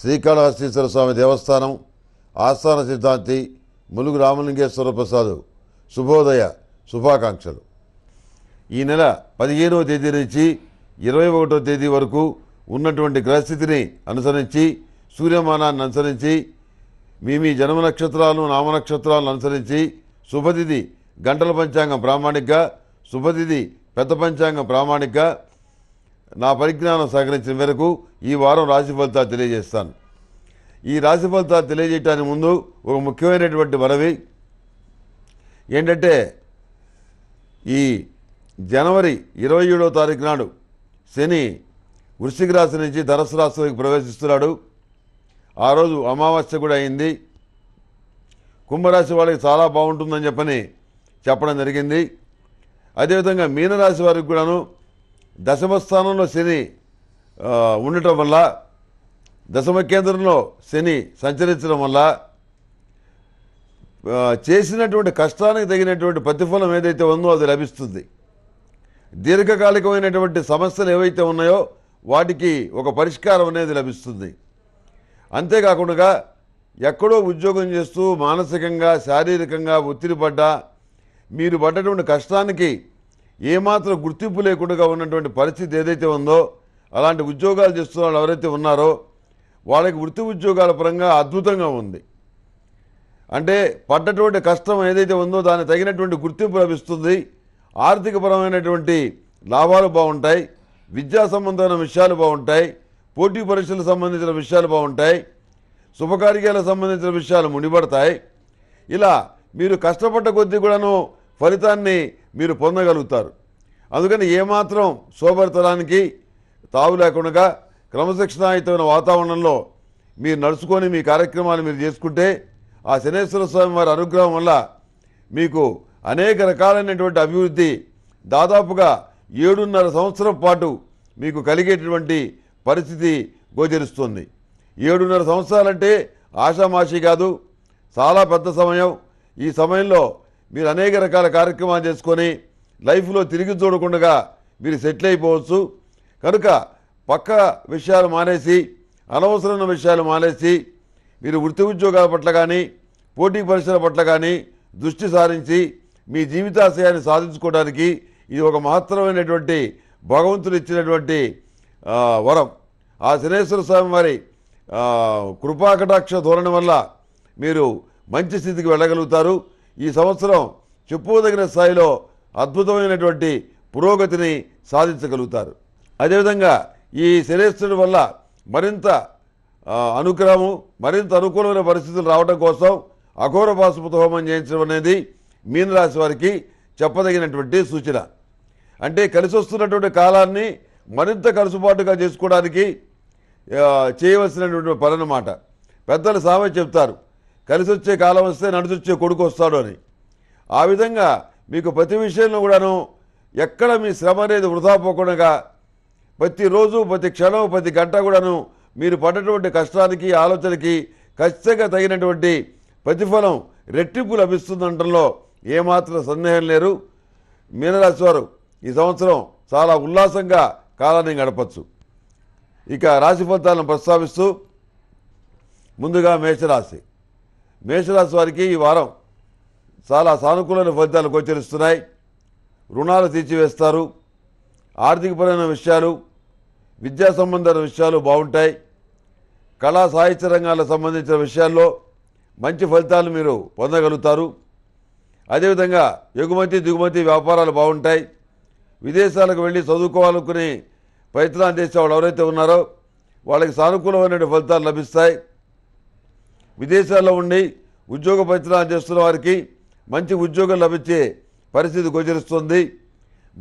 శ్రీకాళహస్తీశ్వర స్వామి దేవస్థానం ఆస్థాన సిద్ధాంతి ములుగు రామలింగేశ్వర ప్రసాద్ శుభోదయ శుభాకాంక్షలు ఈ నెల పదిహేనవ తేదీ నుంచి ఇరవై ఒకటో తేదీ వరకు ఉన్నటువంటి గ్రహస్థితిని అనుసరించి సూర్యమానాన్ని అనుసరించి మీ మీ జన్మ నక్షత్రాలను నామనక్షత్రాలను అనుసరించి శుభతిథి గంటల పంచాంగం ప్రామాణిక శుభతిథి పెద్ద పంచాంగం ప్రామాణిక నా పరిజ్ఞానం సహకరించిన మేరకు ఈ వారం రాశి ఫలితాలు తెలియజేస్తాను ఈ రాశి ఫలితాలు తెలియజేయటానికి ముందు ఒక ముఖ్యమైనటువంటి మనవి ఏంటంటే ఈ జనవరి ఇరవై ఏడవ తారీఖు నాడు శని వృశ్చిక రాశి నుంచి ధనస్సు రాశిలోకి ప్రవేశిస్తున్నాడు ఆ రోజు అమావాస్య కూడా అయింది కుంభరాశి వాళ్ళకి చాలా బాగుంటుందని చెప్పని చెప్పడం జరిగింది అదేవిధంగా మీనరాశి వారికి కూడాను దశమ స్థానంలో శని ఉండటం వల్ల దశమ కేంద్రంలో శని సంచరించడం వల్ల చేసినటువంటి కష్టానికి తగినటువంటి ప్రతిఫలం ఏదైతే ఉందో అది లభిస్తుంది దీర్ఘకాలికమైనటువంటి సమస్యలు ఏవైతే ఉన్నాయో వాటికి ఒక పరిష్కారం అనేది లభిస్తుంది అంతేకాకుండా ఎక్కడో ఉద్యోగం చేస్తూ మానసికంగా శారీరకంగా ఒత్తిడి పడ్డా మీరు పడ్డటువంటి కష్టానికి ఏమాత్రం గుర్తింపు లేకుండా ఉన్నటువంటి పరిస్థితి ఏదైతే ఉందో అలాంటి ఉద్యోగాలు చేస్తున్న వాళ్ళు ఎవరైతే ఉన్నారో వాళ్ళకి వృత్తి ఉద్యోగాల పరంగా అద్భుతంగా ఉంది అంటే పడ్డటువంటి కష్టం ఏదైతే ఉందో దానికి తగినటువంటి గుర్తింపు లభిస్తుంది ఆర్థికపరమైనటువంటి లాభాలు బాగుంటాయి విద్యా సంబంధమైన విషయాలు బాగుంటాయి పోటీ పరీక్షలకు సంబంధించిన విషయాలు బాగుంటాయి శుభకార్యాలకు సంబంధించిన విషయాలు మునిపడతాయి ఇలా మీరు కష్టపడ్డ కొద్దీ కూడాను ఫలితాన్ని మీరు పొందగలుగుతారు అందుకని ఏమాత్రం సోబరితనానికి తావు లేకుండా క్రమశిక్షణాయుతమైన వాతావరణంలో మీరు నడుచుకొని మీ కార్యక్రమాలు మీరు చేసుకుంటే ఆ శనేశ్వర స్వామి వారి అనుగ్రహం వల్ల మీకు అనేక రకాలైనటువంటి అభివృద్ధి దాదాపుగా ఏడున్నర సంవత్సరం పాటు మీకు కలిగేటటువంటి పరిస్థితి గోచరిస్తుంది ఏడున్నర సంవత్సరాలంటే ఆషామాషి కాదు చాలా పెద్ద సమయం ఈ సమయంలో మీరు అనేక రకాల కార్యక్రమాలు చేసుకొని లైఫ్లో తిరిగి చూడకుండా మీరు సెటిల్ అయిపోవచ్చు కనుక పక్క విషయాలు మానేసి అనవసరమైన విషయాలు మానేసి మీరు వృత్తి ఉద్యోగాల పట్ల కానీ పోటీ పరీక్షల పట్ల కానీ దృష్టి సారించి మీ జీవితాశయాన్ని సాధించుకోవడానికి ఇది ఒక మహత్తరమైనటువంటి భగవంతుడు ఇచ్చినటువంటి వరం ఆ శనేశ్వర స్వామి వారి కృపాకటాక్ష ధోరణి వల్ల మీరు మంచి స్థితికి వెళ్ళగలుగుతారు ఈ సంవత్సరం చెప్పుకోదగిన స్థాయిలో అద్భుతమైనటువంటి పురోగతిని సాధించగలుగుతారు అదేవిధంగా ఈ శనేశ్వరుడు వల్ల మరింత అనుగ్రహము మరింత అనుకూలమైన పరిస్థితులు రావడం కోసం అఘోర పాశుపత హోమం చేయించడం అనేది మీనరాశి వారికి చెప్పదగినటువంటి సూచన అంటే కలిసి వస్తున్నటువంటి కాలాన్ని మరింత కలుసుబాటుగా చేసుకోవడానికి చేయవలసినటువంటి పని అనమాట పెద్దలు సామె చెప్తారు కలిసి వచ్చే కాలం వస్తే నడిచొచ్చే కొడుకు వస్తాడు అని ఆ విధంగా మీకు ప్రతి విషయంలో కూడాను ఎక్కడ మీ శ్రమ అనేది వృధా పోకుండా ప్రతిరోజు ప్రతి క్షణం ప్రతి గంట కూడాను మీరు పడ్డటువంటి కష్టానికి ఆలోచనకి ఖచ్చితంగా తగినటువంటి ప్రతిఫలం రెట్టింపు లభిస్తుందంటంలో ఏమాత్రం సందేహం లేరు మీనరాశి వారు ఈ సంవత్సరం చాలా ఉల్లాసంగా కాలాన్ని గడపచ్చు ఇక రాశి ఫలితాలను ప్రస్తావిస్తూ ముందుగా మేషరాశి మేషరాశి వారికి ఈ వారం చాలా సానుకూలమైన ఫలితాలు గోచరిస్తున్నాయి రుణాలు తీర్చివేస్తారు ఆర్థికపరమైన విషయాలు విద్యా సంబంధమైన విషయాలు బాగుంటాయి కళా సాహిత్య రంగాలకు సంబంధించిన విషయాల్లో మంచి ఫలితాలు మీరు పొందగలుగుతారు అదేవిధంగా ఎగుమతి దిగుమతి వ్యాపారాలు బాగుంటాయి విదేశాలకు వెళ్ళి చదువుకోవాలనుకుని ప్రయత్నాలు చేసే వాళ్ళు ఎవరైతే ఉన్నారో వాళ్ళకి సానుకూలమైన ఫలితాలు లభిస్తాయి విదేశాల్లో ఉండి ఉద్యోగ ప్రయత్నాలు చేస్తున్న వారికి మంచి ఉద్యోగం లభించే పరిస్థితి గోచరిస్తుంది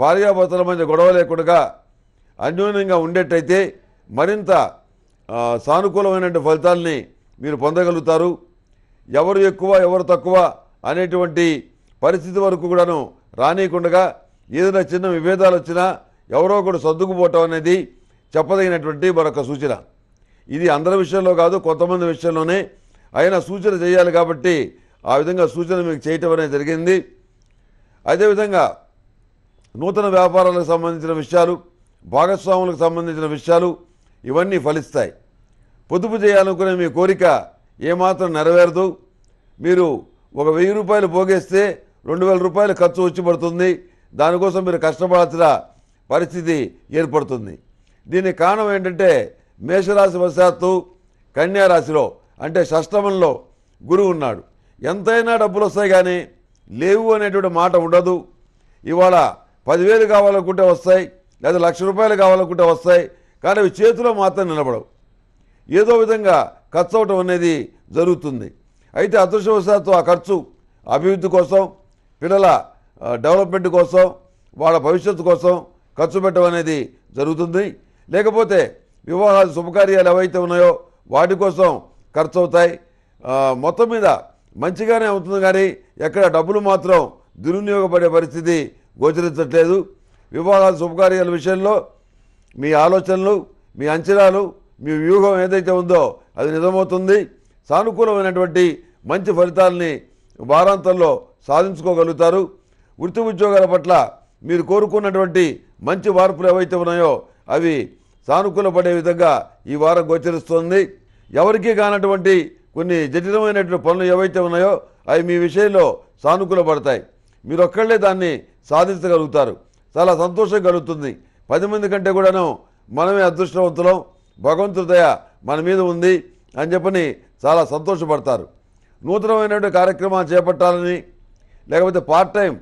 భార్యాభర్తల మధ్య గొడవ లేకుండా అన్యోన్యంగా ఉండేటైతే మరింత సానుకూలమైనటువంటి ఫలితాలని మీరు పొందగలుగుతారు ఎవరు ఎక్కువ ఎవరు తక్కువ అనేటువంటి పరిస్థితి వరకు కూడాను రానియకుండగా ఏదైనా చిన్న విభేదాలు వచ్చినా ఎవరో కూడా సర్దుకుపోవటం అనేది చెప్పదగినటువంటి మరొక సూచన ఇది అందరి విషయంలో కాదు కొంతమంది విషయంలోనే ఆయన సూచన చేయాలి కాబట్టి ఆ విధంగా సూచన మీకు చేయటం అనేది జరిగింది అదేవిధంగా నూతన వ్యాపారాలకు సంబంధించిన విషయాలు భాగస్వాములకు సంబంధించిన విషయాలు ఇవన్నీ ఫలిస్తాయి పొదుపు చేయాలనుకునే మీ కోరిక ఏమాత్రం నెరవేరదు మీరు ఒక వెయ్యి రూపాయలు పోగేస్తే రెండు వేల రూపాయలు ఖర్చు వచ్చి పడుతుంది దానికోసం మీరు కష్టపడాల్సిన పరిస్థితి ఏర్పడుతుంది దీనికి కారణం ఏంటంటే మేషరాశి వశాత్తు కన్యారాశిలో అంటే షష్టమంలో గురువు ఉన్నాడు ఎంతైనా డబ్బులు వస్తాయి కానీ లేవు అనేటువంటి మాట ఉండదు ఇవాళ పదివేలు కావాలనుకుంటే వస్తాయి లేదా లక్ష రూపాయలు కావాలనుకుంటే వస్తాయి కానీ అవి చేతిలో మాత్రం నిలబడవు ఏదో విధంగా ఖర్చు అవటం అనేది జరుగుతుంది అయితే అదృష్టవశాత్తు ఆ ఖర్చు అభివృద్ధి కోసం పిల్లల డెవలప్మెంట్ కోసం వాళ్ళ భవిష్యత్తు కోసం ఖర్చు పెట్టడం అనేది జరుగుతుంది లేకపోతే వివాహాలు శుభకార్యాలు ఏవైతే ఉన్నాయో వాటి కోసం ఖర్చు అవుతాయి మొత్తం మీద మంచిగానే అవుతుంది కానీ ఎక్కడ డబ్బులు మాత్రం దుర్వినియోగపడే పరిస్థితి గోచరించట్లేదు వివాహాల శుభకార్యాల విషయంలో మీ ఆలోచనలు మీ అంచనాలు మీ వ్యూహం ఏదైతే ఉందో అది నిజమవుతుంది సానుకూలమైనటువంటి మంచి ఫలితాలని వారాంతంలో సాధించుకోగలుగుతారు వృత్తి ఉద్యోగాల పట్ల మీరు కోరుకున్నటువంటి మంచి మార్పులు ఏవైతే ఉన్నాయో అవి సానుకూలపడే విధంగా ఈ వారం గోచరిస్తుంది ఎవరికీ కానటువంటి కొన్ని జటిలమైనటువంటి పనులు ఏవైతే ఉన్నాయో అవి మీ విషయంలో సానుకూల పడతాయి మీరు ఒక్కళ్ళే దాన్ని సాధించగలుగుతారు చాలా సంతోషం కలుగుతుంది పది మంది కంటే కూడాను మనమే అదృష్టవంతులం భగవంతుడి దయ మన మీద ఉంది అని చెప్పని చాలా సంతోషపడతారు నూతనమైనటువంటి కార్యక్రమాలు చేపట్టాలని లేకపోతే పార్ట్ టైం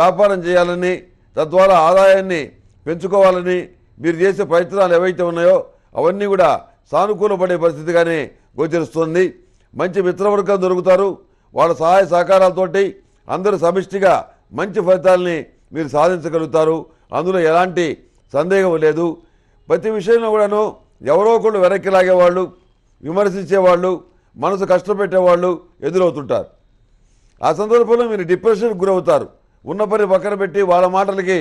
వ్యాపారం చేయాలని తద్వారా ఆదాయాన్ని పెంచుకోవాలని మీరు చేసే ప్రయత్నాలు ఏవైతే ఉన్నాయో అవన్నీ కూడా సానుకూలపడే పరిస్థితిగానే గోచరిస్తుంది మంచి మిత్రవర్గం దొరుకుతారు వాళ్ళ సహాయ సహకారాలతోటి అందరూ సమిష్టిగా మంచి ఫలితాలని మీరు సాధించగలుగుతారు అందులో ఎలాంటి సందేహం లేదు ప్రతి విషయంలో కూడాను ఎవరో ఒకళ్ళు వెనక్కి లాగేవాళ్ళు విమర్శించేవాళ్ళు మనసు కష్టపెట్టేవాళ్ళు ఎదురవుతుంటారు ఆ సందర్భంలో మీరు డిప్రెషన్కి గురవుతారు ఉన్న పని పక్కన పెట్టి వాళ్ళ మాటలకి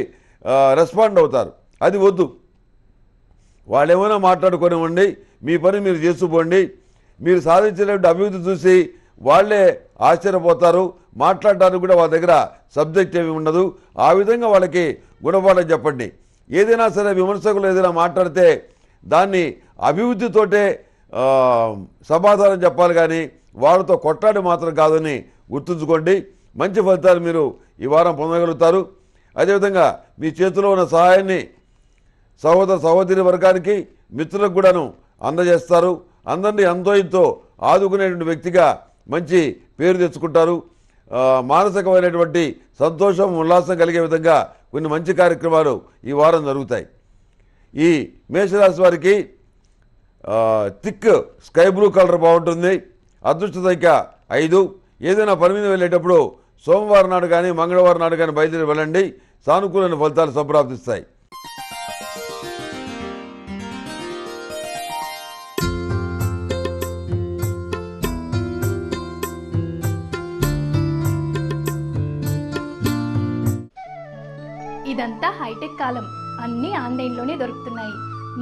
రెస్పాండ్ అవుతారు అది వద్దు వాళ్ళు ఏమైనా మాట్లాడుకోనివ్వండి మీ పని మీరు చేసుకోండి మీరు సాధించినటువంటి అభివృద్ధి చూసి వాళ్ళే ఆశ్చర్యపోతారు మాట్లాడడానికి కూడా వాళ్ళ దగ్గర సబ్జెక్ట్ ఏమి ఉండదు ఆ విధంగా వాళ్ళకి గుణపాఠం చెప్పండి ఏదైనా సరే విమర్శకులు ఏదైనా మాట్లాడితే దాన్ని అభివృద్ధితోటే సమాధానం చెప్పాలి కానీ వాళ్ళతో కొట్లాడి మాత్రం కాదని గుర్తుంచుకోండి మంచి ఫలితాలు మీరు ఈ వారం పొందగలుగుతారు అదేవిధంగా మీ చేతిలో ఉన్న సహాయాన్ని సహోదర సహోదరి వర్గానికి మిత్రులకు కూడాను అందజేస్తారు అందరినీ అందోయంతో ఆదుకునేటువంటి వ్యక్తిగా మంచి పేరు తెచ్చుకుంటారు మానసికమైనటువంటి సంతోషం ఉల్లాసం కలిగే విధంగా కొన్ని మంచి కార్యక్రమాలు ఈ వారం జరుగుతాయి ఈ మేషరాశి వారికి థిక్ స్కై బ్లూ కలర్ బాగుంటుంది అదృష్ట సంఖ్య ఐదు ఏదైనా పని మీద వెళ్ళేటప్పుడు సోమవారం నాడు కానీ మంగళవారం నాడు కానీ బయలుదేరి వెళ్ళండి సానుకూలమైన ఫలితాలు సంప్రాప్తిస్తాయి ఇదంతా హైటెక్ కాలం అన్నీ ఆన్లైన్లోనే దొరుకుతున్నాయి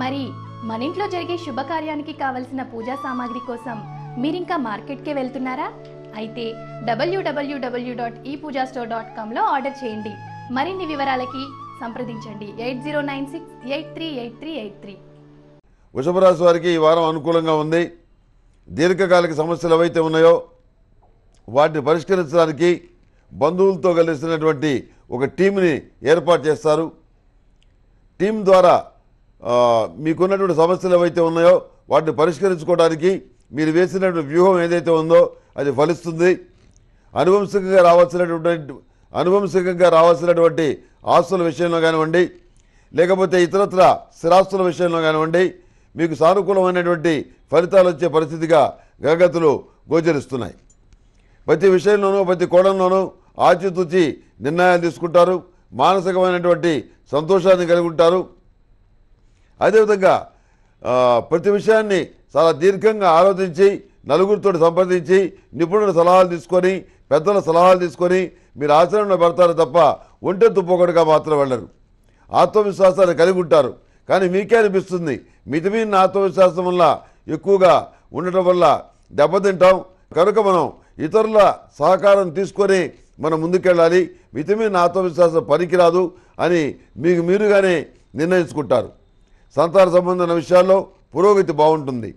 మరి మన ఇంట్లో జరిగే శుభకార్యానికి కావలసిన పూజా సామాగ్రి కోసం మీరింకా మార్కెట్కే వెళ్తున్నారా అయితే W W W dot E Pooja store dot కామ్లో ఆర్డర్ చేయండి మరిన్ని వివరాలకి సంప్రదించండి eight zero nine six eight three eight three eight three వృషభరాశి వారికి ఈ వారం అనుకూలంగా ఉంది దీర్ఘకాలిక సమస్యలు ఏవైతే ఉన్నాయో వాటిని పరిష్కరించడానికి బంధువులతో కలిసినటువంటి ఒక టీంని ఏర్పాటు చేస్తారు టీం ద్వారా మీకున్నటువంటి సమస్యలు ఏవైతే ఉన్నాయో వాటిని పరిష్కరించుకోవడానికి మీరు వేసినటువంటి వ్యూహం ఏదైతే ఉందో అది ఫలిస్తుంది అనువంశికంగా రావాల్సినటువంటి అనువంశికంగా రావాల్సినటువంటి ఆస్తుల విషయంలో కానివ్వండి లేకపోతే ఇతరత్ర స్థిరాస్తుల విషయంలో కానివ్వండి మీకు సానుకూలమైనటువంటి ఫలితాలు వచ్చే పరిస్థితిగా గగతులు గోచరిస్తున్నాయి ప్రతి విషయంలోనూ ప్రతి కోణంలోనూ ఆచితూచి నిర్ణయాలు తీసుకుంటారు మానసికమైనటువంటి సంతోషాన్ని కలిగి ఉంటారు అదేవిధంగా ప్రతి విషయాన్ని చాలా దీర్ఘంగా ఆలోచించి నలుగురితో సంప్రదించి నిపుణుల సలహాలు తీసుకొని పెద్దల సలహాలు తీసుకొని మీరు ఆచరణలో పెడతారు తప్ప ఒంటె తుప్పొకటిగా మాత్రం వెళ్ళరు ఆత్మవిశ్వాసాన్ని కలిగి ఉంటారు కానీ మీకే అనిపిస్తుంది మితిమీన ఆత్మవిశ్వాసం వల్ల ఎక్కువగా ఉండటం వల్ల దెబ్బతింటాం కనుక మనం ఇతరుల సహకారం తీసుకొని మనం ముందుకెళ్ళాలి మితిమీన ఆత్మవిశ్వాసం పనికిరాదు అని మీకు మీరుగానే నిర్ణయించుకుంటారు సంతాన సంబంధమైన విషయాల్లో పురోగతి బాగుంటుంది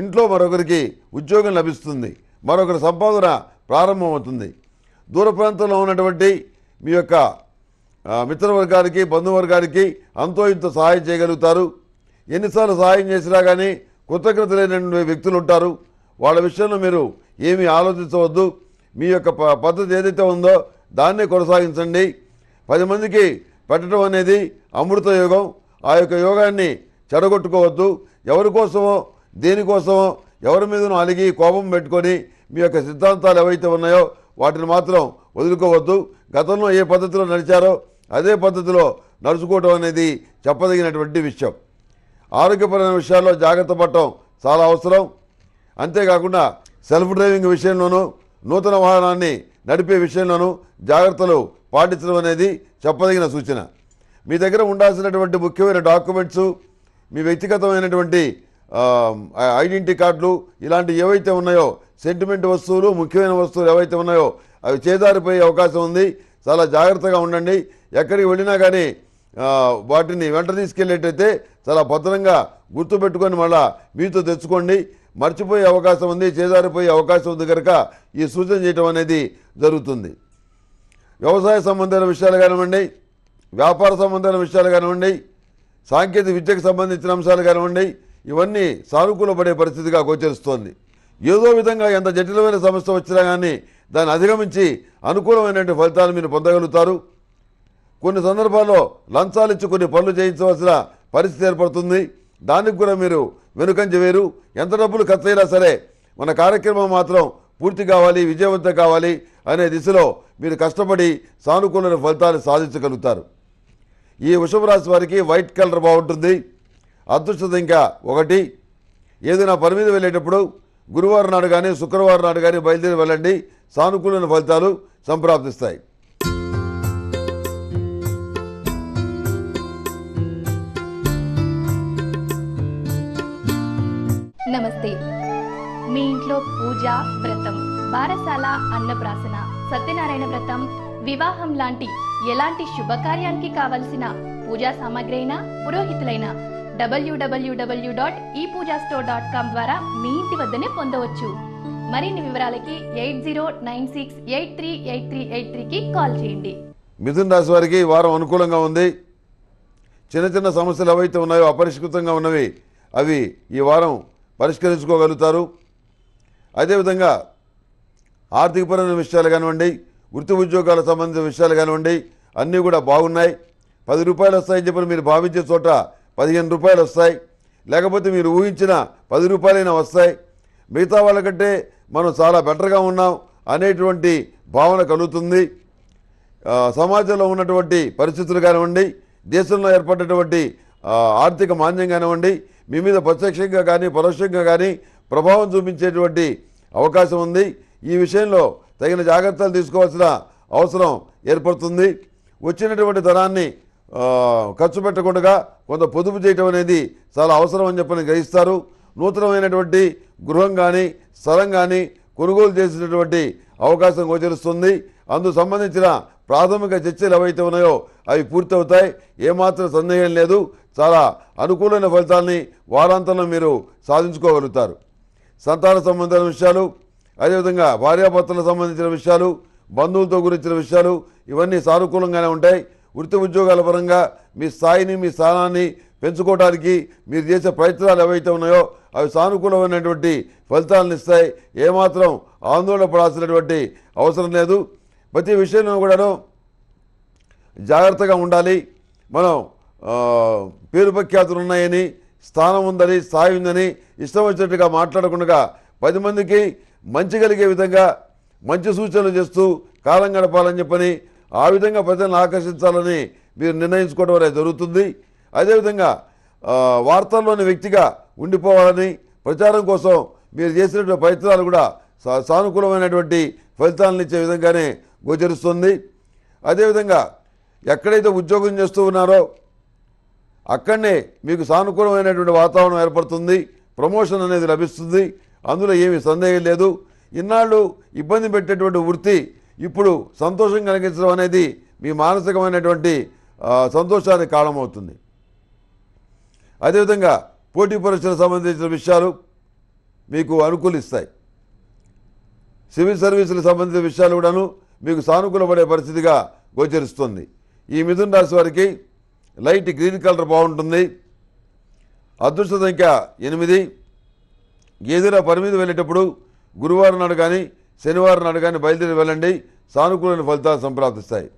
ఇంట్లో మరొకరికి ఉద్యోగం లభిస్తుంది మరొకరి సంపాదన ప్రారంభమవుతుంది దూర ప్రాంతంలో ఉన్నటువంటి మీ యొక్క మిత్రవర్గానికి బంధువర్గానికి అంతో ఇంత సహాయం చేయగలుగుతారు ఎన్నిసార్లు సహాయం చేసినా కానీ కృతజ్ఞత లేనటువంటి వ్యక్తులు ఉంటారు వాళ్ళ విషయంలో మీరు ఏమీ ఆలోచించవద్దు మీ యొక్క పద్ధతి ఏదైతే ఉందో దాన్నే కొనసాగించండి పది మందికి పెట్టడం అనేది అమృత యోగం ఆ యొక్క యోగాన్ని చెడగొట్టుకోవద్దు ఎవరి కోసమో దేనికోసమో ఎవరి మీదనో అలిగి కోపం పెట్టుకొని మీ యొక్క సిద్ధాంతాలు ఏవైతే ఉన్నాయో వాటిని మాత్రం వదులుకోవద్దు గతంలో ఏ పద్ధతిలో నడిచారో అదే పద్ధతిలో నడుచుకోవటం అనేది చెప్పదగినటువంటి విషయం ఆరోగ్యపరమైన విషయాల్లో జాగ్రత్త పడటం చాలా అవసరం అంతేకాకుండా సెల్ఫ్ డ్రైవింగ్ విషయంలోనూ నూతన వాహనాన్ని నడిపే విషయంలోనూ జాగ్రత్తలు పాటించడం అనేది చెప్పదగిన సూచన మీ దగ్గర ఉండాల్సినటువంటి ముఖ్యమైన డాక్యుమెంట్స్ మీ వ్యక్తిగతమైనటువంటి ఐడెంటిటీ కార్డులు ఇలాంటి ఏవైతే ఉన్నాయో సెంటిమెంట్ వస్తువులు ముఖ్యమైన వస్తువులు ఏవైతే ఉన్నాయో అవి చేదారిపోయే అవకాశం ఉంది చాలా జాగ్రత్తగా ఉండండి ఎక్కడికి వెళ్ళినా కానీ వాటిని వెంట తీసుకెళ్ళేటైతే చాలా భద్రంగా గుర్తుపెట్టుకొని మళ్ళీ మీతో తెచ్చుకోండి మర్చిపోయే అవకాశం ఉంది చేజారిపోయే అవకాశం ఉంది కనుక ఈ సూచన చేయటం అనేది జరుగుతుంది వ్యవసాయ సంబంధమైన విషయాలు కానివ్వండి వ్యాపార సంబంధమైన విషయాలు కానివ్వండి సాంకేతిక విద్యకు సంబంధించిన అంశాలు కానివ్వండి ఇవన్నీ సానుకూలపడే పరిస్థితిగా గోచరిస్తోంది ఏదో విధంగా ఎంత జటిలమైన సమస్య వచ్చినా కానీ దాన్ని అధిగమించి అనుకూలమైనటువంటి ఫలితాలు మీరు పొందగలుగుతారు కొన్ని సందర్భాల్లో లంచాలిచ్చి కొన్ని పనులు చేయించవలసిన పరిస్థితి ఏర్పడుతుంది దానికి కూడా మీరు వెనుకంజ వేరు ఎంత డబ్బులు ఖర్చయినా సరే మన కార్యక్రమం మాత్రం పూర్తి కావాలి విజయవంతం కావాలి అనే దిశలో మీరు కష్టపడి సానుకూలమైన ఫలితాలు సాధించగలుగుతారు ఈ వృషభ రాశి వారికి వైట్ కలర్ బాగుంటుంది అదృష్టత ఇంకా ఒకటి ఏదైనా పని మీద వెళ్ళేటప్పుడు గురువారం నాడు కానీ శుక్రవారం నాడు కానీ బయలుదేరి వెళ్ళండి సానుకూలమైన ఫలితాలు సంప్రాప్తిస్తాయి మీ ఇంట్లో పూజ వ్రతం బారసాల అన్నప్రాసన సత్యనారాయణ వ్రతం వివాహం లాంటి ఎలాంటి శుభకార్యానికి కావలసిన పూజా సామాగ్రి అయినా పురోహితులైన డబ్ల్యూడబ్ల్యూడబ్ల్యూ dot E Pooja store dot com ద్వారా మీ ఇంటి వద్దనే పొందవచ్చు మరిన్ని వివరాలకి eight zero nine six eight three eight three eight త్రీకి కాల్ చేయండి మిథున్ రాశి వారికి వారం అనుకూలంగా ఉంది చిన్న చిన్న సమస్యలు ఏవైతే ఉన్నాయో అపరిష్కృతంగా ఉన్నవి అవి ఈ వారం పరిష్కరించుకోగలుగుతారు అదేవిధంగా ఆర్థికపరమైన విషయాలు కానివ్వండి వృత్తి ఉద్యోగాలకు సంబంధించిన విషయాలు కానివ్వండి అన్నీ కూడా బాగున్నాయి పది రూపాయలు వస్తాయని చెప్పి మీరు భావించే చోట పదిహేను రూపాయలు వస్తాయి లేకపోతే మీరు ఊహించిన పది రూపాయలైనా వస్తాయి మిగతా వాళ్ళకంటే మనం చాలా బెటర్గా ఉన్నాం అనేటువంటి భావన కలుగుతుంది సమాజంలో ఉన్నటువంటి పరిస్థితులు కానివ్వండి దేశంలో ఏర్పడినటువంటి ఆర్థిక మాంద్యం కానివ్వండి మీ మీద ప్రత్యక్షంగా కానీ పరోక్షంగా కానీ ప్రభావం చూపించేటువంటి అవకాశం ఉంది ఈ విషయంలో తగిన జాగ్రత్తలు తీసుకోవాల్సిన అవసరం ఏర్పడుతుంది వచ్చినటువంటి ధనాన్ని ఖర్చు పెట్టకుండా కొంత పొదుపు చేయటం అనేది చాలా అవసరం అని చెప్పని గ్రహిస్తారు నూతనమైనటువంటి గృహం కానీ స్థలం కానీ కొనుగోలు చేసినటువంటి అవకాశం గోచరిస్తుంది అందుకు సంబంధించిన ప్రాథమిక చర్చలు ఏవైతే ఉన్నాయో అవి పూర్తవుతాయి ఏమాత్రం సందేహం లేదు చాలా అనుకూలమైన ఫలితాలని వారాంతంలో మీరు సాధించుకోగలుగుతారు సంతాన సంబంధించిన విషయాలు అదేవిధంగా భార్యాభర్తలకు సంబంధించిన విషయాలు బంధువులతో గురించిన విషయాలు ఇవన్నీ సానుకూలంగానే ఉంటాయి వృత్తి ఉద్యోగాల పరంగా మీ స్థాయిని మీ స్థానాన్ని పెంచుకోవడానికి మీరు చేసే ప్రయత్నాలు ఏవైతే ఉన్నాయో అవి సానుకూలమైనటువంటి ఫలితాలను ఇస్తాయి ఏమాత్రం ఆందోళన పడాల్సినటువంటి అవసరం లేదు ప్రతి విషయంలో కూడాను జాగ్రత్తగా ఉండాలి మనం పేరు ప్రఖ్యాతులు ఉన్నాయని స్థానం ఉందని స్థాయి ఉందని ఇష్టం వచ్చినట్టుగా మాట్లాడకుండా పది మందికి మంచి కలిగే విధంగా మంచి సూచనలు చేస్తూ కాలం గడపాలని చెప్పని ఆ విధంగా ప్రజలను ఆకర్షించాలని మీరు నిర్ణయించుకోవడం అనేది జరుగుతుంది అదేవిధంగా వార్తల్లోని వ్యక్తిగా ఉండిపోవాలని ప్రచారం కోసం మీరు చేసినటువంటి ప్రయత్నాలు కూడా సానుకూలమైనటువంటి ఫలితాలను ఇచ్చే విధంగానే గోచరిస్తుంది అదేవిధంగా ఎక్కడైతే ఉద్యోగం చేస్తూ ఉన్నారో అక్కడనే మీకు సానుకూలమైనటువంటి వాతావరణం ఏర్పడుతుంది ప్రమోషన్ అనేది లభిస్తుంది అందులో ఏమి సందేహం లేదు ఇన్నాళ్ళు ఇబ్బంది పెట్టేటువంటి వృత్తి ఇప్పుడు సంతోషం కలిగించడం అనేది మీ మానసికమైనటువంటి సంతోషానికి కారణమవుతుంది అదేవిధంగా పోటీ పరీక్షలకు సంబంధించిన విషయాలు మీకు అనుకూలిస్తాయి సివిల్ సర్వీసులకు సంబంధించిన విషయాలు కూడాను మీకు సానుకూలపడే పరిస్థితిగా గోచరిస్తుంది ఈ మిథున్ రాశి వారికి లైట్ గ్రీన్ కలర్ బాగుంటుంది అదృష్ట సంఖ్య ఎనిమిది గేదెల పని మీద వెళ్ళేటప్పుడు గురువారం నాడు కానీ శనివారం నాడు కానీ బయలుదేరి వెళ్ళండి సానుకూలమైన ఫలితాలు సంప్రాప్తిస్తాయి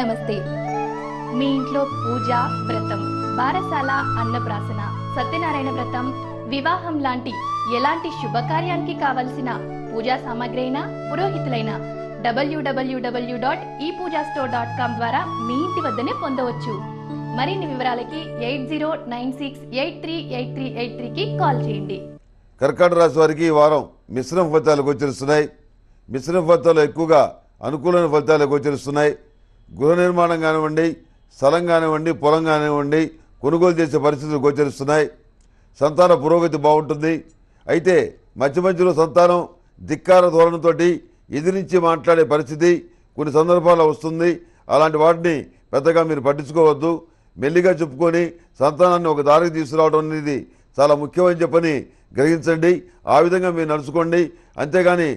నమస్తే మీ ఇంట్లో పూజ వ్రతం బారసాల అన్నప్రాసన సత్యనారాయణ వ్రతం వివాహం లాంటి ఎలాంటి శుభకార్యానికి కావలసిన పూజా సామాగ్రి అయినా పురోహితులైనా డబ్ల్యూడబ్ల్యూడబ్ల్యూ dot E Pooja store dot com ద్వారా మీ ఇంటి వద్దనే పొందవచ్చు మరిన్ని వివరాలకి eight zero nine six eight three eight three eight త్రీకి కాల్ చేయండి కర్కాటక రాశి వారికి ఈ వారం మిశ్రమ ఫలితాలు గోచరిస్తున్నాయి మిశ్రమ ఫలితాలు ఎక్కువగా అనుకూలమైన ఫలితాలు గోచరిస్తున్నాయి గృహ నిర్మాణం కానివ్వండి స్థలం కానివ్వండి పొలం కానివ్వండి కొనుగోలు చేసే పరిస్థితులు గోచరిస్తున్నాయి సంతాన పురోగతి బాగుంటుంది అయితే మధ్య మధ్యలో సంతానం ధిక్కార ధోరణితో ఎదిరించి మాట్లాడే పరిస్థితి కొన్ని సందర్భాల్లో వస్తుంది అలాంటి వాటిని పెద్దగా మీరు పట్టించుకోవద్దు మెల్లిగా చెప్పుకొని సంతానాన్ని ఒక దారికి తీసుకురావడం అనేది చాలా ముఖ్యమని చెప్పని గ్రహించండి ఆ విధంగా మీరు నడుచుకోండి అంతేగాని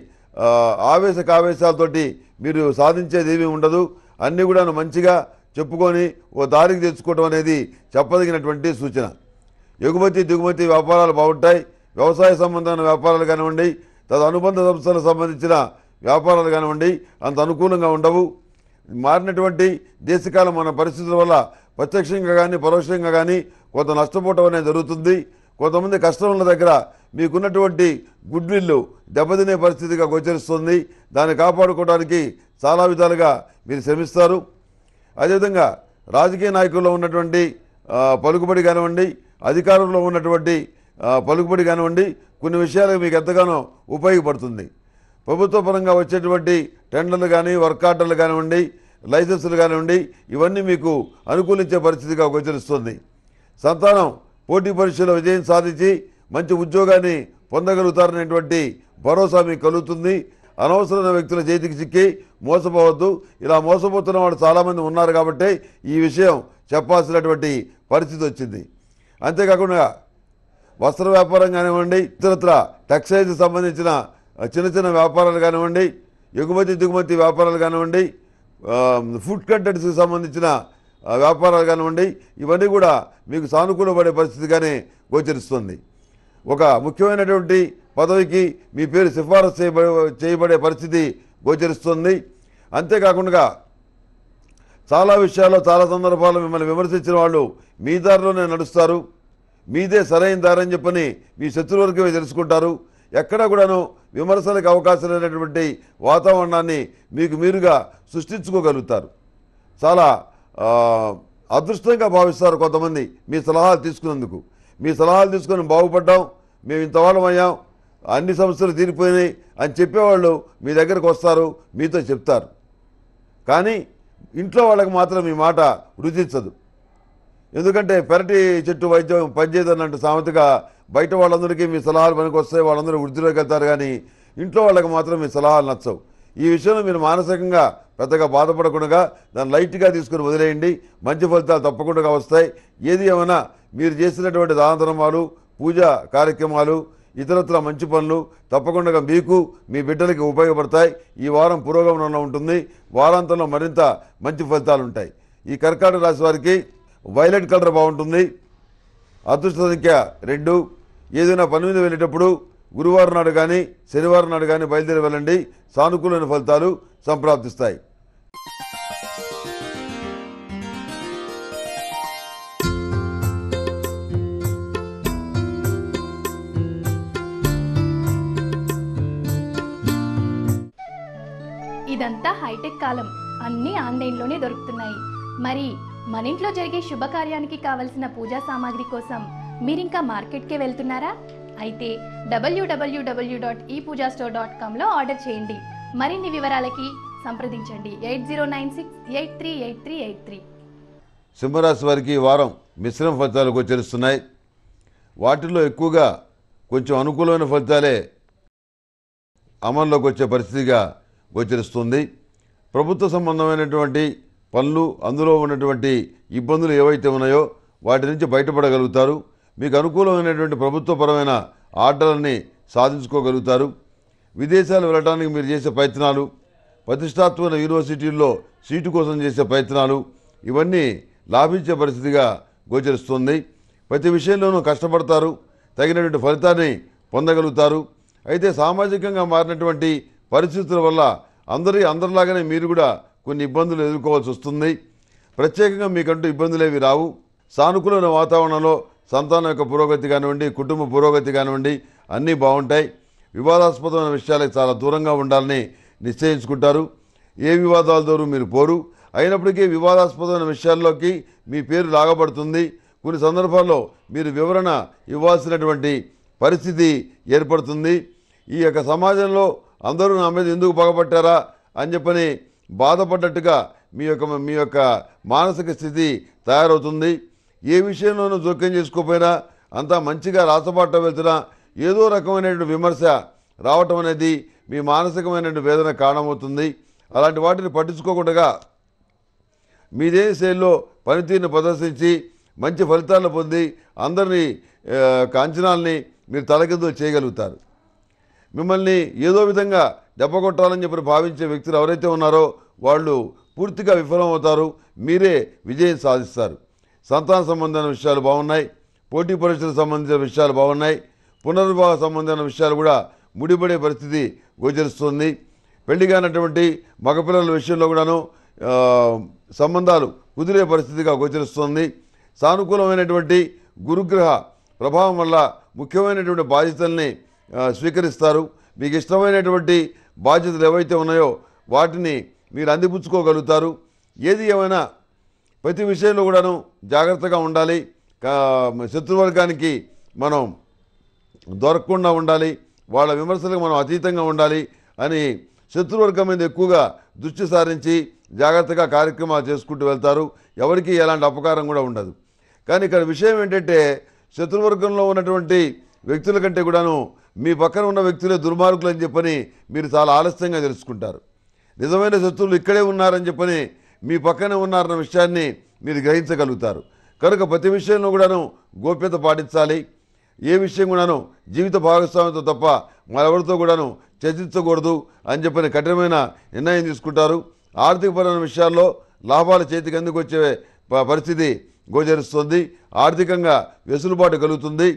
ఆవేశ కావేశాలతోటి మీరు సాధించేది ఏమీ ఉండదు అన్నీ కూడా మంచిగా చెప్పుకొని ఓ దారికి తెచ్చుకోవడం అనేది చెప్పదగినటువంటి సూచన ఎగుమతి దిగుమతి వ్యాపారాలు బాగుంటాయి వ్యవసాయ సంబంధమైన వ్యాపారాలు కానివ్వండి తదు అనుబంధ సంస్థలకు సంబంధించిన వ్యాపారాలు కానివ్వండి అంత అనుకూలంగా ఉండవు మారినటువంటి దేశకాలం మన పరిస్థితుల వల్ల ప్రత్యక్షంగా కానీ పరోక్షంగా కానీ కొంత నష్టపోవటం అనేది జరుగుతుంది కొంతమంది కస్టమర్ల దగ్గర మీకున్నటువంటి గుడ్ విల్లు దెబ్బతినే పరిస్థితిగా గోచరిస్తుంది దాన్ని కాపాడుకోవడానికి చాలా విధాలుగా మీరు శ్రమిస్తారు అదేవిధంగా రాజకీయ నాయకుల్లో ఉన్నటువంటి పలుకుబడి కానివ్వండి అధికారంలో ఉన్నటువంటి పలుకుబడి కానివ్వండి కొన్ని విషయాలకు మీకు ఎంతగానో ఉపయోగపడుతుంది ప్రభుత్వ పరంగా వచ్చేటువంటి టెండర్లు కానీ వర్క్ ఆర్డర్లు కానివ్వండి లైసెన్సులు కానివ్వండి ఇవన్నీ మీకు అనుకూలించే పరిస్థితిగా గోచరిస్తుంది సంతానం పోటీ పరీక్షలో విజయం సాధించి మంచి ఉద్యోగాన్ని పొందగలుగుతారనేటువంటి భరోసా మీకు కలుగుతుంది అనవసరమైన వ్యక్తుల చేతికి చిక్కి మోసపోవద్దు ఇలా మోసపోతున్న వాళ్ళు చాలామంది ఉన్నారు కాబట్టి ఈ విషయం చెప్పాల్సినటువంటి పరిస్థితి వచ్చింది అంతేకాకుండా వస్త్ర వ్యాపారం కానివ్వండి ఇతరత్ర టెక్స్టైల్స్ సంబంధించిన చిన్న చిన్న వ్యాపారాలు కానివ్వండి ఎగుమతి దిగుమతి వ్యాపారాలు కానివ్వండి ఫుడ్ కంటెంట్స్కి సంబంధించిన వ్యాపారాలు కానివ్వండి ఇవన్నీ కూడా మీకు సానుకూలపడే పరిస్థితిగానే గోచరిస్తుంది ఒక ముఖ్యమైనటువంటి పదవికి మీ పేరు సిఫారసు చేయబడే చేయబడే పరిస్థితి గోచరిస్తుంది అంతేకాకుండా చాలా విషయాల్లో చాలా సందర్భాల్లో మిమ్మల్ని విమర్శించిన వాళ్ళు మీ దారిలోనే నడుస్తారు మీదే సరైన దారని చెప్పని మీ శత్రువర్గమే తెలుసుకుంటారు ఎక్కడా కూడాను విమర్శలకు అవకాశం లేనటువంటి వాతావరణాన్ని మీకు మీరుగా సృష్టించుకోగలుగుతారు చాలా అదృష్టంగా భావిస్తారు కొంతమంది మీ సలహాలు తీసుకున్నందుకు మీ సలహాలు తీసుకొని బాగుపడ్డాం మేము ఇంతవాళ్ళం అయ్యాం అన్ని సమస్యలు తీరిపోయినాయి అని చెప్పేవాళ్ళు మీ దగ్గరకు వస్తారు మీతో చెప్తారు కానీ ఇంట్లో వాళ్ళకి మాత్రం మీ మాట రుచించదు ఎందుకంటే పెరటి చెట్టు వైద్యం పనిచేయదు అన్నట్టు సామెతగా బయట వాళ్ళందరికీ మీ సలహాలు పనికి వస్తాయి వాళ్ళందరూ వృద్ధిలోకి వెళ్తారు కానీ ఇంట్లో వాళ్ళకి మాత్రం మీ సలహాలు నచ్చవు ఈ విషయంలో మీరు మానసికంగా పెద్దగా బాధపడకుండా దాన్ని లైట్గా తీసుకుని వదిలేయండి మంచి ఫలితాలు తప్పకుండా వస్తాయి ఏది ఏమైనా మీరు చేసినటువంటి దానధర్మాలు పూజా కార్యక్రమాలు ఇతరత్ర మంచి పనులు తప్పకుండా మీకు మీ బిడ్డలకి ఉపయోగపడతాయి ఈ వారం పురోగమనంలో ఉంటుంది వారాంతంలో మరింత మంచి ఫలితాలు ఉంటాయి ఈ కర్కాటక రాశి వారికి వైలెట్ కలర్ బాగుంటుంది అదృష్ట సంఖ్య రెండు ఏదైనా పని మీద వెళ్ళేటప్పుడు గురువారం నాడు కానీ శనివారం నాడు కానీ బయలుదేరి వెళ్ళండి సానుకూలమైన ఫలితాలు సంప్రాప్తిస్తాయి ఇదంతా హైటెక్ కాలం అన్నీ ఆన్లైన్లోనే దొరుకుతున్నాయి మరి మన ఇంట్లో జరిగే శుభకార్యానికి కావలసిన పూజా సామాగ్రి కోసం మీరింకా మార్కెట్కే వెళ్తున్నారా అయితే W W W dot E Pooja store dot కామ్లో ఆర్డర్ చేయండి మరిన్ని వివరాలకి సంప్రదించండి eight zero nine six eight three eight three eight three సింహరాశి వారికి వారం మిశ్రమ ఫలితాలు గోచరిస్తున్నాయి వాటిల్లో ఎక్కువగా కొంచెం అనుకూలమైన ఫలితాలే అమల్లోకి వచ్చే పరిస్థితిగా గోచరిస్తుంది ప్రభుత్వ సంబంధమైనటువంటి పనులు అందులో ఉన్నటువంటి ఇబ్బందులు ఏవైతే ఉన్నాయో వాటి నుంచి బయటపడగలుగుతారు మీకు అనుకూలమైనటువంటి ప్రభుత్వపరమైన ఆర్డర్లని సాధించుకోగలుగుతారు విదేశాలు వెళ్ళడానికి మీరు చేసే ప్రయత్నాలు ప్రతిష్టాత్మక యూనివర్సిటీల్లో సీటు కోసం చేసే ప్రయత్నాలు ఇవన్నీ లాభించే పరిస్థితిగా గోచరిస్తుంది ప్రతి విషయంలోనూ కష్టపడతారు తగినటువంటి ఫలితాన్ని పొందగలుగుతారు అయితే సామాజికంగా మారినటువంటి పరిస్థితుల వల్ల అందరి అందరిలాగానే మీరు కూడా కొన్ని ఇబ్బందులు ఎదుర్కోవాల్సి వస్తుంది ప్రత్యేకంగా మీకంటూ ఇబ్బందులేవి రావు సానుకూలమైన వాతావరణంలో సంతానం యొక్క పురోగతి కానివ్వండి కుటుంబ పురోగతి కానివ్వండి అన్నీ బాగుంటాయి వివాదాస్పదమైన విషయాలకు చాలా దూరంగా ఉండాలని నిశ్చయించుకుంటారు ఏ వివాదాలతోనూ మీరు పోరు అయినప్పటికీ వివాదాస్పదమైన విషయాల్లోకి మీ పేరు లాగబడుతుంది కొన్ని సందర్భాల్లో మీరు వివరణ ఇవ్వాల్సినటువంటి పరిస్థితి ఏర్పడుతుంది ఈ యొక్క సమాజంలో అందరూ నా మీద ఎందుకు పగబట్టారా అని చెప్పని బాధపడ్డట్టుగా మీ యొక్క మీ యొక్క మానసిక స్థితి తయారవుతుంది ఏ విషయంలోనూ జోక్యం చేసుకోకపోయినా అంతా మంచిగా రాసబాట వెళ్తున్నా ఏదో రకమైనటువంటి విమర్శ రావటం అనేది మీ మానసికమైనటువంటి వేదన కారణమవుతుంది అలాంటి వాటిని పట్టించుకోకుండా మీదే శైలిలో పనితీరుని ప్రదర్శించి మంచి ఫలితాలను పొంది అందరినీ కాంచనాలని మీరు తలకిందు చేయగలుగుతారు మిమ్మల్ని ఏదో విధంగా దెబ్బ కొట్టాలని చెప్పి భావించే వ్యక్తులు ఎవరైతే ఉన్నారో వాళ్ళు పూర్తిగా విఫలమవుతారు మీరే విజయం సాధిస్తారు సంతాన సంబంధమైన విషయాలు బాగున్నాయి పోటీ పరీక్షలకు సంబంధించిన విషయాలు బాగున్నాయి పునర్వివాహ సంబంధమైన విషయాలు కూడా ముడిపడే పరిస్థితి గోచరిస్తుంది కానటువంటి మగపిల్లల విషయంలో కూడాను సంబంధాలు కుదిరే పరిస్థితిగా గోచరిస్తుంది సానుకూలమైనటువంటి గురుగ్రహ ప్రభావం వల్ల ముఖ్యమైనటువంటి బాధ్యతల్ని స్వీకరిస్తారు మీకు ఇష్టమైనటువంటి బాధ్యతలు ఏవైతే ఉన్నాయో వాటిని మీరు అందిపుచ్చుకోగలుగుతారు ఏది ఏమైనా ప్రతి విషయంలో కూడాను జాగ్రత్తగా ఉండాలి శత్రువర్గానికి మనం దొరకకుండా ఉండాలి వాళ్ళ విమర్శలకు మనం అతీతంగా ఉండాలి అని శత్రువర్గం మీద ఎక్కువగా దృష్టి సారించి జాగ్రత్తగా కార్యక్రమాలు చేసుకుంటూ వెళ్తారు ఎవరికి ఎలాంటి అపకారం కూడా ఉండదు కానీ ఇక్కడ విషయం ఏంటంటే శత్రువర్గంలో ఉన్నటువంటి వ్యక్తుల కంటే కూడాను మీ పక్కన ఉన్న వ్యక్తులే దుర్మార్గులు అని చెప్పని మీరు చాలా ఆలస్యంగా తెలుసుకుంటారు నిజమైన శత్రువులు ఇక్కడే ఉన్నారని చెప్పని మీ పక్కనే ఉన్నారన్న విషయాన్ని మీరు గ్రహించగలుగుతారు కనుక ప్రతి విషయంలో కూడాను గోప్యత పాటించాలి ఏ విషయం కూడాను జీవిత భాగస్వామితో తప్ప మరెవరితో కూడాను చర్చించకూడదు అని చెప్పిన కఠినమైన నిర్ణయం తీసుకుంటారు ఆర్థికపరమైన విషయాల్లో లాభాల చేతికి అందుకు వచ్చే పరిస్థితి గోచరిస్తుంది ఆర్థికంగా వెసులుబాటు కలుగుతుంది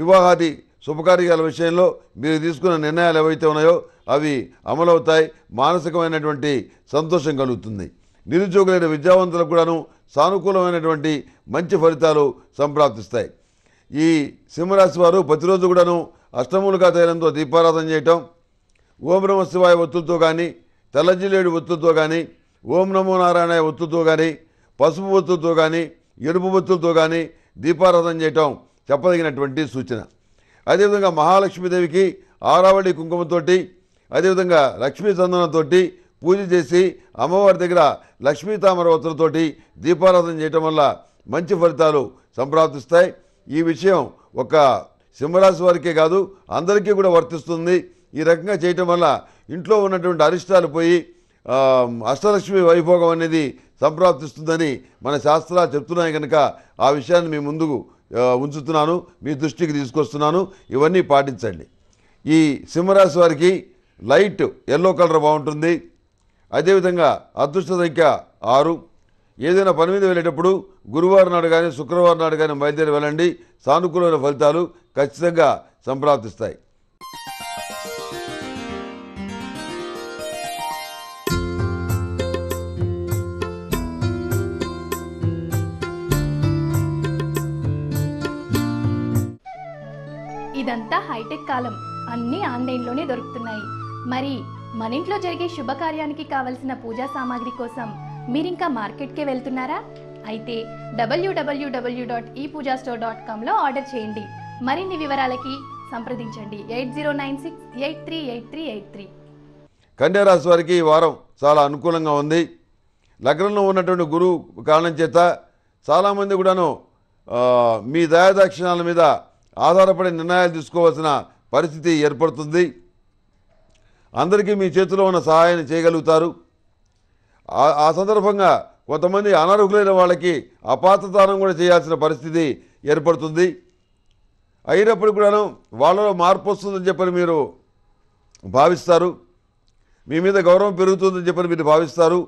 వివాహాది శుభకార్యాల విషయంలో మీరు తీసుకున్న నిర్ణయాలు ఏవైతే ఉన్నాయో అవి అమలవుతాయి మానసికమైనటువంటి సంతోషం కలుగుతుంది నిరుద్యోగులైన విద్యావంతులకు కూడాను సానుకూలమైనటువంటి మంచి ఫలితాలు సంప్రాప్తిస్తాయి ఈ సింహరాశి వారు ప్రతిరోజు కూడాను అష్టములుగా తైలంతో దీపారాధన చేయటం ఓం నమ శివాయ ఒత్తులతో కానీ తెల్లజిల్లేడు ఒత్తులతో కానీ ఓం నమో నారాయణ ఒత్తులతో కానీ పసుపు ఒత్తులతో కానీ ఎరుపు ఒత్తులతో కానీ దీపారాధన చేయటం చెప్పదగినటువంటి సూచన అదేవిధంగా మహాలక్ష్మీదేవికి ఆరావళి కుంకుమతోటి అదేవిధంగా లక్ష్మీ చందనంతో పూజ చేసి అమ్మవారి దగ్గర లక్ష్మీ తామరవతులతోటి దీపారాధన చేయటం వల్ల మంచి ఫలితాలు సంప్రాప్తిస్తాయి ఈ విషయం ఒక సింహరాశి వారికే కాదు అందరికీ కూడా వర్తిస్తుంది ఈ రకంగా చేయటం వల్ల ఇంట్లో ఉన్నటువంటి అరిష్టాలు పోయి అష్టలక్ష్మి వైభోగం అనేది సంప్రాప్తిస్తుందని మన శాస్త్రాలు చెప్తున్నాయి కనుక ఆ విషయాన్ని మీ ముందుకు ఉంచుతున్నాను మీ దృష్టికి తీసుకొస్తున్నాను ఇవన్నీ పాటించండి ఈ సింహరాశి వారికి లైట్ ఎల్లో కలర్ బాగుంటుంది అదేవిధంగా అదృష్ట సంఖ్య ఆరు ఏదైనా పని మీద వెళ్ళేటప్పుడు గురువారం నాడు కానీ శుక్రవారం నాడు కానీ బయలుదేరి వెళ్ళండి సానుకూలమైన ఫలితాలు ఖచ్చితంగా సంప్రాప్తిస్తాయి ఇదంతా హైటెక్ కాలం అన్నీ ఆన్లైన్లోనే దొరుకుతున్నాయి మరి మన ఇంట్లో జరిగే శుభకార్యానికి కావలసిన పూజా సామాగ్రి కోసం మీరు ఇంకా మార్కెట్కే వెళ్తున్నారా అయితే W W W dot E Pooja store dot కామ్లో ఆర్డర్ చేయండి మరిన్ని వివరాలకి సంప్రదించండి eight zero nine six eight three eight three eight three కన్యారాశి వారికి ఈ వారం చాలా అనుకూలంగా ఉంది లగ్నంలో ఉన్నటువంటి గురువు కారణం చేత చాలామంది కూడాను మీ దయాదక్షిణాల మీద ఆధారపడి నిర్ణయాలు తీసుకోవాల్సిన పరిస్థితి ఏర్పడుతుంది అందరికీ మీ చేతిలో ఉన్న సహాయాన్ని చేయగలుగుతారు ఆ సందర్భంగా కొంతమంది అనర్హులైన వాళ్ళకి అపాతదానం కూడా చేయాల్సిన పరిస్థితి ఏర్పడుతుంది అయినప్పుడు కూడాను వాళ్ళలో మార్పు వస్తుందని చెప్పని మీరు భావిస్తారు మీ మీద గౌరవం పెరుగుతుందని చెప్పని మీరు భావిస్తారు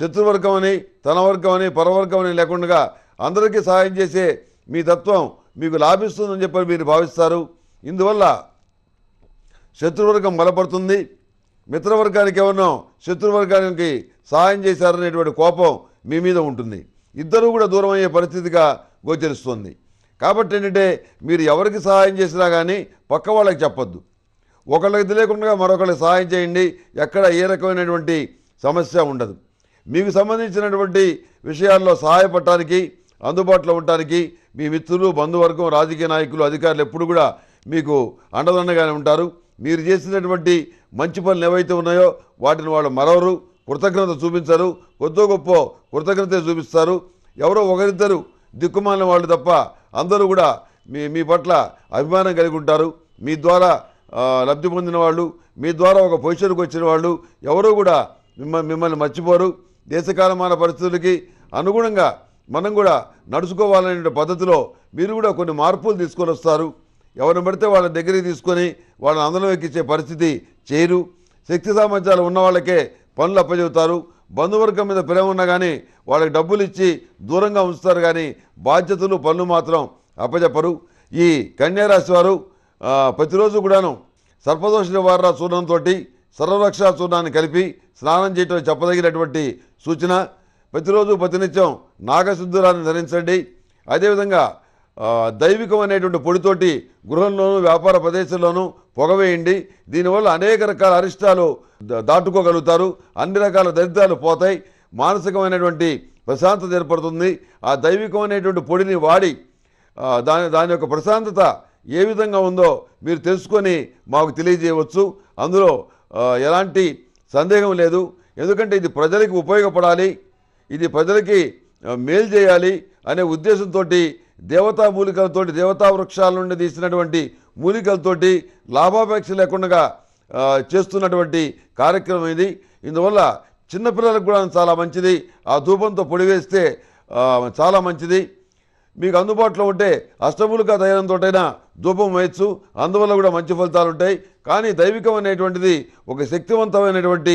శత్రువర్గం అని తన వర్గం అని పరవర్గం అని లేకుండా అందరికీ సహాయం చేసే మీ తత్వం మీకు లాభిస్తుందని చెప్పి మీరు భావిస్తారు ఇందువల్ల శత్రువర్గం బలపడుతుంది మిత్రవర్గానికి ఎవరినో శత్రువర్గానికి సహాయం చేశారనేటువంటి కోపం మీ మీద ఉంటుంది ఇద్దరూ కూడా దూరం అయ్యే పరిస్థితిగా గోచరిస్తుంది కాబట్టి ఏంటంటే మీరు ఎవరికి సహాయం చేసినా కానీ పక్క వాళ్ళకి చెప్పొద్దు ఒకళ్ళకి తెలియకుండా మరొకరికి సహాయం చేయండి ఎక్కడ ఏ రకమైనటువంటి సమస్య ఉండదు మీకు సంబంధించినటువంటి విషయాల్లో సహాయపడటానికి అందుబాటులో ఉండటానికి మీ మిత్రులు బంధువర్గం రాజకీయ నాయకులు అధికారులు ఎప్పుడు కూడా మీకు అండదండగానే ఉంటారు మీరు చేసినటువంటి మంచి పనులు ఏవైతే ఉన్నాయో వాటిని వాళ్ళు మరవరు కృతజ్ఞత చూపించరు కొత్త గొప్ప కృతజ్ఞత చూపిస్తారు ఎవరో ఒకరిద్దరు దిక్కుమాలిన వాళ్ళు తప్ప అందరూ కూడా మీ మీ పట్ల అభిమానం కలిగి ఉంటారు మీ ద్వారా లబ్ధి పొందిన వాళ్ళు మీ ద్వారా ఒక పొజిషన్కి వచ్చిన వాళ్ళు ఎవరూ కూడా మిమ్మల్ని మిమ్మల్ని మర్చిపోరు దేశకాలమాన పరిస్థితులకి అనుగుణంగా మనం కూడా నడుచుకోవాలనే పద్ధతిలో మీరు కూడా కొన్ని మార్పులు తీసుకొని వస్తారు ఎవరిని పడితే వాళ్ళ దగ్గరికి తీసుకొని వాళ్ళని అందరం ఎక్కించే పరిస్థితి చేయరు శక్తి సామర్థ్యాలు ఉన్న వాళ్ళకే పనులు అప్పచెబుతారు బంధువర్గం మీద ప్రేమ ఉన్నా కానీ వాళ్ళకి డబ్బులు ఇచ్చి దూరంగా ఉంచుతారు కానీ బాధ్యతలు పనులు మాత్రం అప్పచెప్పరు ఈ కన్యారాశి వారు ప్రతిరోజు కూడాను సర్పదోష నివారణ చూర్ణంతో సర్వరక్ష చూర్ణాన్ని కలిపి స్నానం చేయటం చెప్పదగినటువంటి సూచన ప్రతిరోజు ప్రతినిత్యం నాగశుద్ధురాన్ని ధరించండి అదేవిధంగా దైవికం అనేటువంటి పొడితోటి గృహంలోనూ వ్యాపార ప్రదేశంలోనూ పొగవేయండి దీనివల్ల అనేక రకాల అరిష్టాలు దాటుకోగలుగుతారు అన్ని రకాల దరిద్రాలు పోతాయి మానసికమైనటువంటి ప్రశాంతత ఏర్పడుతుంది ఆ దైవికమైనటువంటి పొడిని వాడి దాని దాని యొక్క ప్రశాంతత ఏ విధంగా ఉందో మీరు తెలుసుకొని మాకు తెలియజేయవచ్చు అందులో ఎలాంటి సందేహం లేదు ఎందుకంటే ఇది ప్రజలకు ఉపయోగపడాలి ఇది ప్రజలకి మేలు చేయాలి అనే ఉద్దేశంతో దేవతా మూలికలతో దేవతా వృక్షాల నుండి తీసినటువంటి మూలికలతోటి లాభాపేక్ష లేకుండా చేస్తున్నటువంటి కార్యక్రమం ఇది ఇందువల్ల చిన్నపిల్లలకు కూడా చాలా మంచిది ఆ ధూపంతో వేస్తే చాలా మంచిది మీకు అందుబాటులో ఉంటే అష్టములుగా తైలంతోటైనా ధూపం వేయచ్చు అందువల్ల కూడా మంచి ఫలితాలు ఉంటాయి కానీ దైవికం అనేటువంటిది ఒక శక్తివంతమైనటువంటి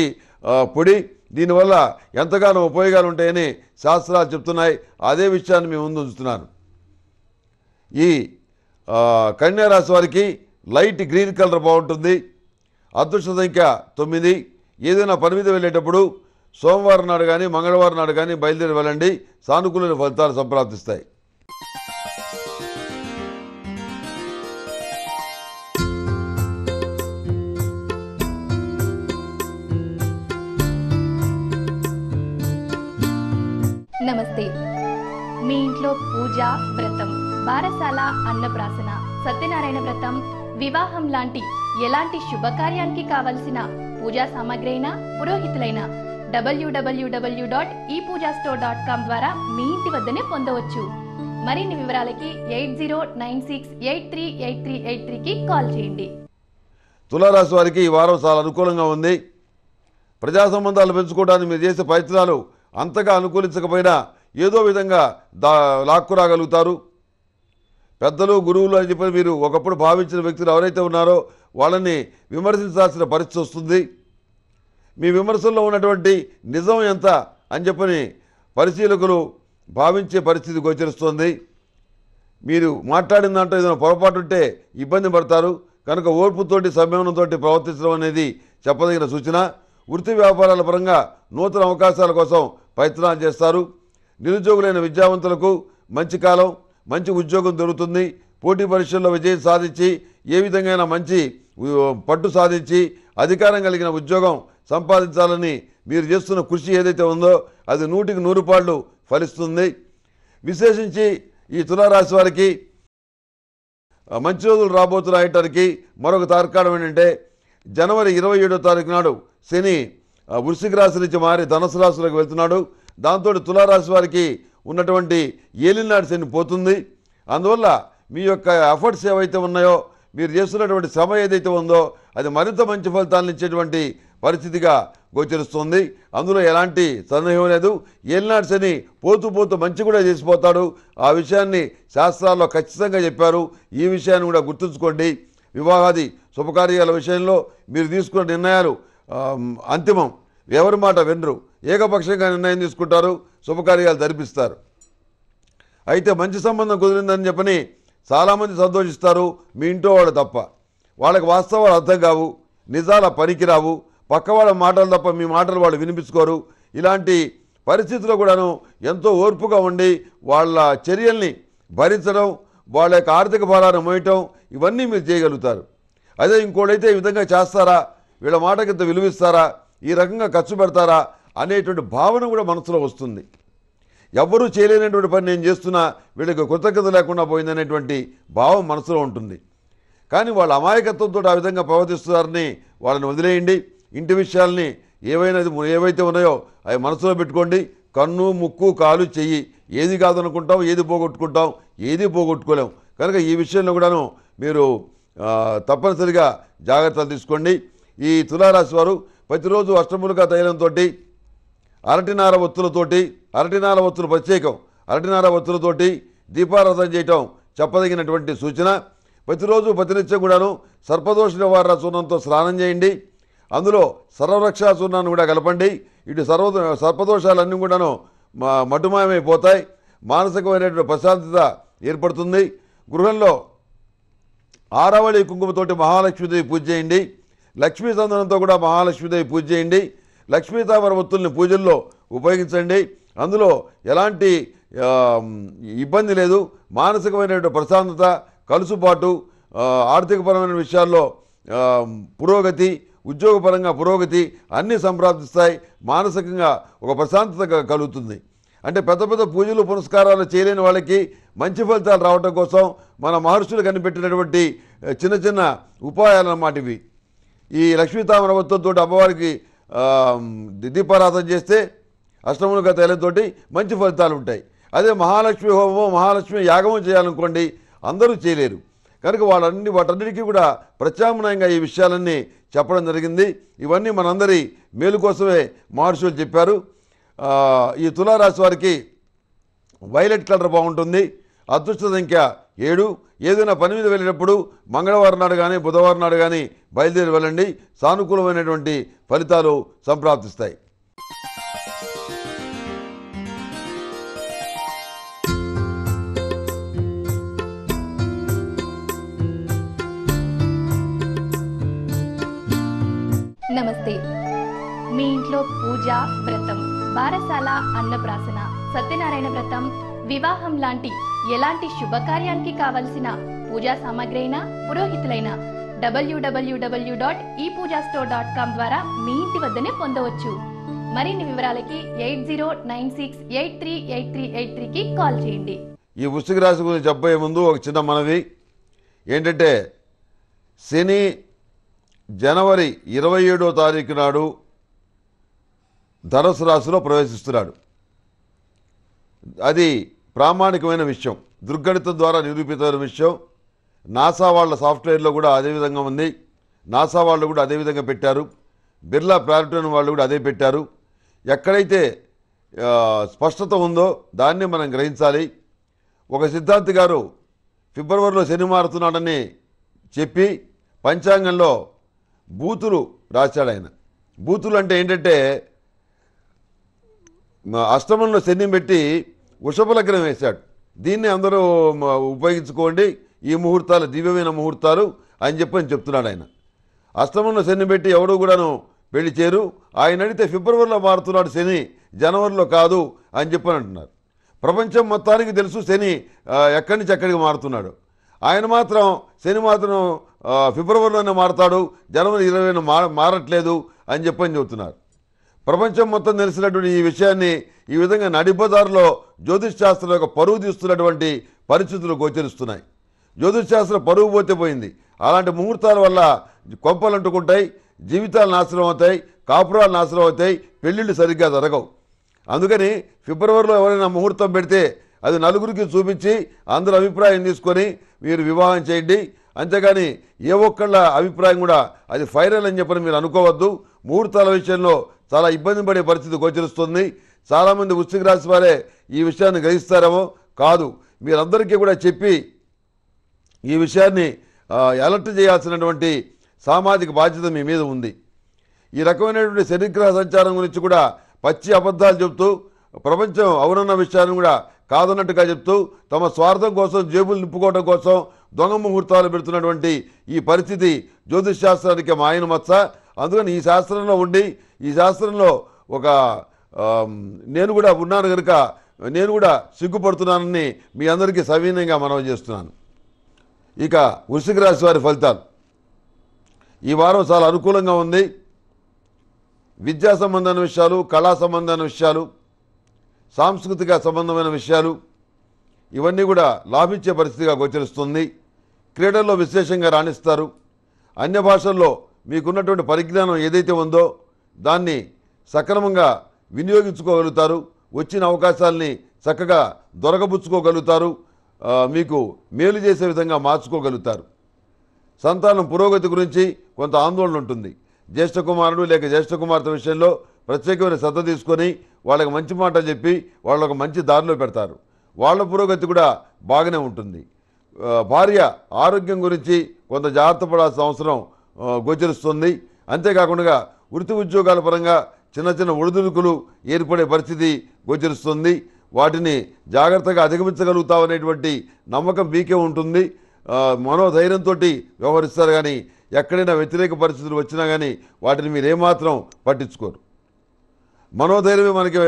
పొడి దీనివల్ల ఎంతగానో ఉపయోగాలు ఉంటాయని శాస్త్రాలు చెప్తున్నాయి అదే విషయాన్ని మేము ముందు ఉంచుతున్నాను ఈ రాశి వారికి లైట్ గ్రీన్ కలర్ బాగుంటుంది అదృష్ట సంఖ్య తొమ్మిది ఏదైనా పని మీద వెళ్ళేటప్పుడు సోమవారం నాడు కానీ మంగళవారం నాడు కానీ బయలుదేరి వెళ్ళండి సానుకూల ఫలితాలు సంప్రాప్తిస్తాయి నమస్తే మీ ఇంట్లో పూజ వ్రతం బారసాల అన్నప్రాసన సత్యనారాయణ వ్రతం వివాహం లాంటి ఎలాంటి శుభకార్యానికి కావలసిన పూజా సామాగ్రి అయినా పురోహితులైన డబ్ల్యూడబ్ల్యూడబ్ల్యూ dot E Pooja store dot com ద్వారా మీ ఇంటి వద్దనే పొందవచ్చు మరిన్ని వివరాలకి eight zero nine six eight three eight three eight త్రీకి కాల్ చేయండి తులారాశి వారికి ఈ వారం చాలా అనుకూలంగా ఉంది ప్రజా సంబంధాలు పెంచుకోవడానికి మీరు చేసే ప్రయత్నాలు అంతగా అనుకూలించకపోయినా ఏదో విధంగా దా లాక్కు రాగలుగుతారు పెద్దలు గురువులు అని చెప్పి మీరు ఒకప్పుడు భావించిన వ్యక్తులు ఎవరైతే ఉన్నారో వాళ్ళని విమర్శించాల్సిన పరిస్థితి వస్తుంది మీ విమర్శల్లో ఉన్నటువంటి నిజం ఎంత అని చెప్పని పరిశీలకులు భావించే పరిస్థితి గోచరిస్తోంది మీరు మాట్లాడిన దాంట్లో ఏదైనా పొరపాటు ఉంటే ఇబ్బంది పడతారు కనుక ఓర్పుతోటి సంయమనంతో ప్రవర్తించడం అనేది చెప్పదగిన సూచన వృత్తి వ్యాపారాల పరంగా నూతన అవకాశాల కోసం ప్రయత్నాలు చేస్తారు నిరుద్యోగులైన విద్యావంతులకు మంచి కాలం మంచి ఉద్యోగం దొరుకుతుంది పోటీ పరీక్షల్లో విజయం సాధించి ఏ విధంగా మంచి పట్టు సాధించి అధికారం కలిగిన ఉద్యోగం సంపాదించాలని మీరు చేస్తున్న కృషి ఏదైతే ఉందో అది నూటికి నూరు పాళ్ళు ఫలిస్తుంది విశేషించి ఈ తులారాశి వారికి మంచి రోజులు రాబోతున్నాయటానికి మరొక తార్కాణం ఏంటంటే జనవరి ఇరవై ఏడో తారీఖు నాడు శని వృషిక రాశి నుంచి మారి ధనసు రాశిలోకి వెళ్తున్నాడు దాంతో తులారాశి వారికి ఉన్నటువంటి ఏలినాడు శని పోతుంది అందువల్ల మీ యొక్క ఎఫర్ట్స్ ఏవైతే ఉన్నాయో మీరు చేస్తున్నటువంటి శ్రమ ఏదైతే ఉందో అది మరింత మంచి ఫలితాలను ఇచ్చేటువంటి పరిస్థితిగా గోచరిస్తుంది అందులో ఎలాంటి సందేహం లేదు ఏలినాడు శని పోతూ పోతూ మంచి కూడా చేసిపోతాడు ఆ విషయాన్ని శాస్త్రాల్లో ఖచ్చితంగా చెప్పారు ఈ విషయాన్ని కూడా గుర్తుంచుకోండి వివాహాది శుభకార్యాల విషయంలో మీరు తీసుకున్న నిర్ణయాలు అంతిమం ఎవరి మాట వెనరు ఏకపక్షంగా నిర్ణయం తీసుకుంటారు శుభకార్యాలు జరిపిస్తారు అయితే మంచి సంబంధం కుదిరిందని చెప్పని చాలామంది సంతోషిస్తారు మీ ఇంట్లో వాళ్ళు తప్ప వాళ్ళకి వాస్తవాలు అర్థం కావు నిజాల పనికిరావు పక్క వాళ్ళ మాటలు తప్ప మీ మాటలు వాళ్ళు వినిపించుకోరు ఇలాంటి పరిస్థితుల్లో కూడాను ఎంతో ఓర్పుగా ఉండి వాళ్ళ చర్యల్ని భరించడం వాళ్ళ యొక్క ఆర్థిక భారాన్ని మోయటం ఇవన్నీ మీరు చేయగలుగుతారు అదే ఇంకోటైతే ఈ విధంగా చేస్తారా వీళ్ళ మాటకి ఇంత విలువిస్తారా ఈ రకంగా ఖర్చు పెడతారా అనేటువంటి భావన కూడా మనసులో వస్తుంది ఎవ్వరూ చేయలేనటువంటి పని నేను చేస్తున్నా వీళ్ళకి కృతజ్ఞత లేకుండా పోయిందనేటువంటి భావం మనసులో ఉంటుంది కానీ వాళ్ళ అమాయకత్వంతో ఆ విధంగా ప్రవర్తిస్తున్నారని వాళ్ళని వదిలేయండి ఇంటి విషయాల్ని ఏవైనా ఏవైతే ఉన్నాయో అవి మనసులో పెట్టుకోండి కన్ను ముక్కు కాలు చెయ్యి ఏది కాదనుకుంటాం ఏది పోగొట్టుకుంటాం ఏది పోగొట్టుకోలేం కనుక ఈ విషయంలో కూడాను మీరు తప్పనిసరిగా జాగ్రత్తలు తీసుకోండి ఈ తులారాశి వారు ప్రతిరోజు అష్టములుగా తైలంతో అరటినార ఒత్తులతోటి అరటినార ఒత్తులు ప్రత్యేకం అరటినార ఒత్తులతోటి దీపారాధన చేయటం చెప్పదగినటువంటి సూచన ప్రతిరోజు ప్రతినిత్యం కూడాను సర్పదోష నివారణ చూర్ణంతో స్నానం చేయండి అందులో సర్వరక్షా సున్నాను కూడా కలపండి ఇటు సర్వ సర్పదోషాలన్నీ కూడాను మటుమాయమైపోతాయి మానసికమైనటువంటి ప్రశాంతత ఏర్పడుతుంది గృహంలో ఆరవళి కుంకుమతోటి మహాలక్ష్మీదేవి పూజ చేయండి లక్ష్మీ చందనంతో కూడా మహాలక్ష్మీదేవి పూజ చేయండి లక్ష్మీతామర ఒత్తుల్ని పూజల్లో ఉపయోగించండి అందులో ఎలాంటి ఇబ్బంది లేదు మానసికమైనటువంటి ప్రశాంతత కలుసుబాటు ఆర్థికపరమైన విషయాల్లో పురోగతి ఉద్యోగపరంగా పురోగతి అన్నీ సంప్రాప్తిస్తాయి మానసికంగా ఒక ప్రశాంతత కలుగుతుంది అంటే పెద్ద పెద్ద పూజలు పురస్కారాలు చేయలేని వాళ్ళకి మంచి ఫలితాలు రావడం కోసం మన మహర్షులు కనిపెట్టినటువంటి చిన్న చిన్న ఉపాయాలన్నమాట ఇవి ఈ లక్ష్మీతామరవతో అమ్మవారికి దీపారాధన చేస్తే గత ఎలతోటి మంచి ఫలితాలు ఉంటాయి అదే మహాలక్ష్మి హోమం మహాలక్ష్మి యాగము చేయాలనుకోండి అందరూ చేయలేరు కనుక వాళ్ళన్ని వాటన్నిటికీ కూడా ప్రత్యామ్నాయంగా ఈ విషయాలన్నీ చెప్పడం జరిగింది ఇవన్నీ మనందరి మేలు కోసమే మహర్షులు చెప్పారు ఈ తులారాశి వారికి వైలెట్ కలర్ బాగుంటుంది అదృష్ట సంఖ్య ఏడు ఏదైనా పని మీద వెళ్ళేటప్పుడు మంగళవారం నాడు కానీ బుధవారం నాడు కానీ బయలుదేరి వెళ్ళండి సానుకూలమైనటువంటి ఫలితాలు సంప్రాప్తిస్తాయి నమస్తే మీ ఇంట్లో పూజ వ్రతం బారసాల అన్నప్రాసన సత్యనారాయణ వ్రతం వివాహం లాంటి ఎలాంటి శుభకార్యానికి కావలసిన పూజా సామాగ్రి అయినా పురోహితులైన డబ్ల్యూడబ్ల్యూడబ్ల్యూ dot E Pooja store dot com ద్వారా మీ ఇంటి వద్దనే పొందవచ్చు మరిన్ని వివరాలకి eight zero nine six eight three eight three eight త్రీకి కాల్ చేయండి ఈ వృశ్చిక రాశి గురించి చెప్పబోయే ముందు ఒక చిన్న మనవి ఏంటంటే శని జనవరి ఇరవై ఏడో తారీఖు నాడు ధనుసు రాశిలో ప్రవేశిస్తున్నాడు అది ప్రామాణికమైన విషయం దుర్గణితం ద్వారా నిరూపితమైన విషయం నాసా వాళ్ళ సాఫ్ట్వేర్లో కూడా అదేవిధంగా ఉంది నాసా వాళ్ళు కూడా అదేవిధంగా పెట్టారు బిర్లా ప్లానటోన్ వాళ్ళు కూడా అదే పెట్టారు ఎక్కడైతే స్పష్టత ఉందో దాన్ని మనం గ్రహించాలి ఒక సిద్ధాంతి గారు ఫిబ్రవరిలో శని మారుతున్నాడని చెప్పి పంచాంగంలో బూతులు రాశాడు ఆయన బూతులు అంటే ఏంటంటే అష్టమంలో శని పెట్టి వృషభలగ్నం వేశాడు దీన్ని అందరూ ఉపయోగించుకోండి ఈ ముహూర్తాలు దివ్యమైన ముహూర్తాలు అని చెప్పని చెప్తున్నాడు ఆయన అష్టమంలో శని పెట్టి ఎవడు కూడాను పెళ్లి చేరు ఆయన అడిగితే ఫిబ్రవరిలో మారుతున్నాడు శని జనవరిలో కాదు అని చెప్పని అంటున్నారు ప్రపంచం మొత్తానికి తెలుసు శని ఎక్కడి నుంచి ఎక్కడికి మారుతున్నాడు ఆయన మాత్రం శని మాత్రం ఫిబ్రవరిలోనే మారతాడు జనవరి ఇరవైన మారట్లేదు అని చెప్పని చెబుతున్నారు ప్రపంచం మొత్తం తెలిసినటువంటి ఈ విషయాన్ని ఈ విధంగా నడిబజార్లో జ్యోతిష్ శాస్త్రం యొక్క పరువు తీస్తున్నటువంటి పరిస్థితులు గోచరిస్తున్నాయి జ్యోతిష్ శాస్త్రం పరువు పోతే పోయింది అలాంటి ముహూర్తాల వల్ల కొంపలు అంటుకుంటాయి జీవితాలు నాశనం అవుతాయి కాపురాలు నాశనం అవుతాయి పెళ్ళిళ్ళు సరిగ్గా జరగవు అందుకని ఫిబ్రవరిలో ఎవరైనా ముహూర్తం పెడితే అది నలుగురికి చూపించి అందరి అభిప్రాయం తీసుకొని మీరు వివాహం చేయండి అంతేగాని ఏ ఒక్కళ్ళ అభిప్రాయం కూడా అది ఫైనల్ అని చెప్పని మీరు అనుకోవద్దు ముహూర్తాల విషయంలో చాలా ఇబ్బంది పడే పరిస్థితి గోచరిస్తుంది చాలామంది వృశ్చిక రాశి వారే ఈ విషయాన్ని గ్రహిస్తారేమో కాదు మీరందరికీ కూడా చెప్పి ఈ విషయాన్ని అలర్ట్ చేయాల్సినటువంటి సామాజిక బాధ్యత మీ మీద ఉంది ఈ రకమైనటువంటి శనిగ్రహ సంచారం గురించి కూడా పచ్చి అబద్ధాలు చెబుతూ ప్రపంచం అవునన్న విషయాన్ని కూడా కాదన్నట్టుగా చెప్తూ తమ స్వార్థం కోసం జేబులు నింపుకోవడం కోసం దొంగ ముహూర్తాలు పెడుతున్నటువంటి ఈ పరిస్థితి జ్యోతిష్ శాస్త్రానికి మాయను మచ్చ అందుకని ఈ శాస్త్రంలో ఉండి ఈ శాస్త్రంలో ఒక నేను కూడా ఉన్నాను కనుక నేను కూడా సిగ్గుపడుతున్నానని మీ అందరికీ సవీనంగా మనవి చేస్తున్నాను ఇక వృషిక రాశి వారి ఫలితాలు ఈ వారం చాలా అనుకూలంగా ఉంది విద్యా సంబంధమైన విషయాలు కళా సంబంధమైన విషయాలు సాంస్కృతిక సంబంధమైన విషయాలు ఇవన్నీ కూడా లాభించే పరిస్థితిగా గోచరిస్తుంది క్రీడల్లో విశేషంగా రాణిస్తారు అన్య భాషల్లో మీకున్నటువంటి పరిజ్ఞానం ఏదైతే ఉందో దాన్ని సక్రమంగా వినియోగించుకోగలుగుతారు వచ్చిన అవకాశాల్ని చక్కగా దొరకబుచ్చుకోగలుగుతారు మీకు మేలు చేసే విధంగా మార్చుకోగలుగుతారు సంతానం పురోగతి గురించి కొంత ఆందోళన ఉంటుంది జ్యేష్ఠ కుమారుడు లేక జ్యేష్ఠ కుమార్తె విషయంలో ప్రత్యేకమైన శ్రద్ధ తీసుకొని వాళ్ళకి మంచి మాట చెప్పి వాళ్ళకు మంచి దారిలో పెడతారు వాళ్ళ పురోగతి కూడా బాగానే ఉంటుంది భార్య ఆరోగ్యం గురించి కొంత జాగ్రత్త పడాల్సిన అవసరం గోచరిస్తుంది అంతేకాకుండా వృత్తి ఉద్యోగాల పరంగా చిన్న చిన్న ఒడిదుడుకులు ఏర్పడే పరిస్థితి గోచరిస్తుంది వాటిని జాగ్రత్తగా అధిగమించగలుగుతావు అనేటువంటి నమ్మకం మీకే ఉంటుంది మనోధైర్యంతో వ్యవహరిస్తారు కానీ ఎక్కడైనా వ్యతిరేక పరిస్థితులు వచ్చినా కానీ వాటిని మీరు ఏమాత్రం పట్టించుకోరు మనోధైర్యమే మనకి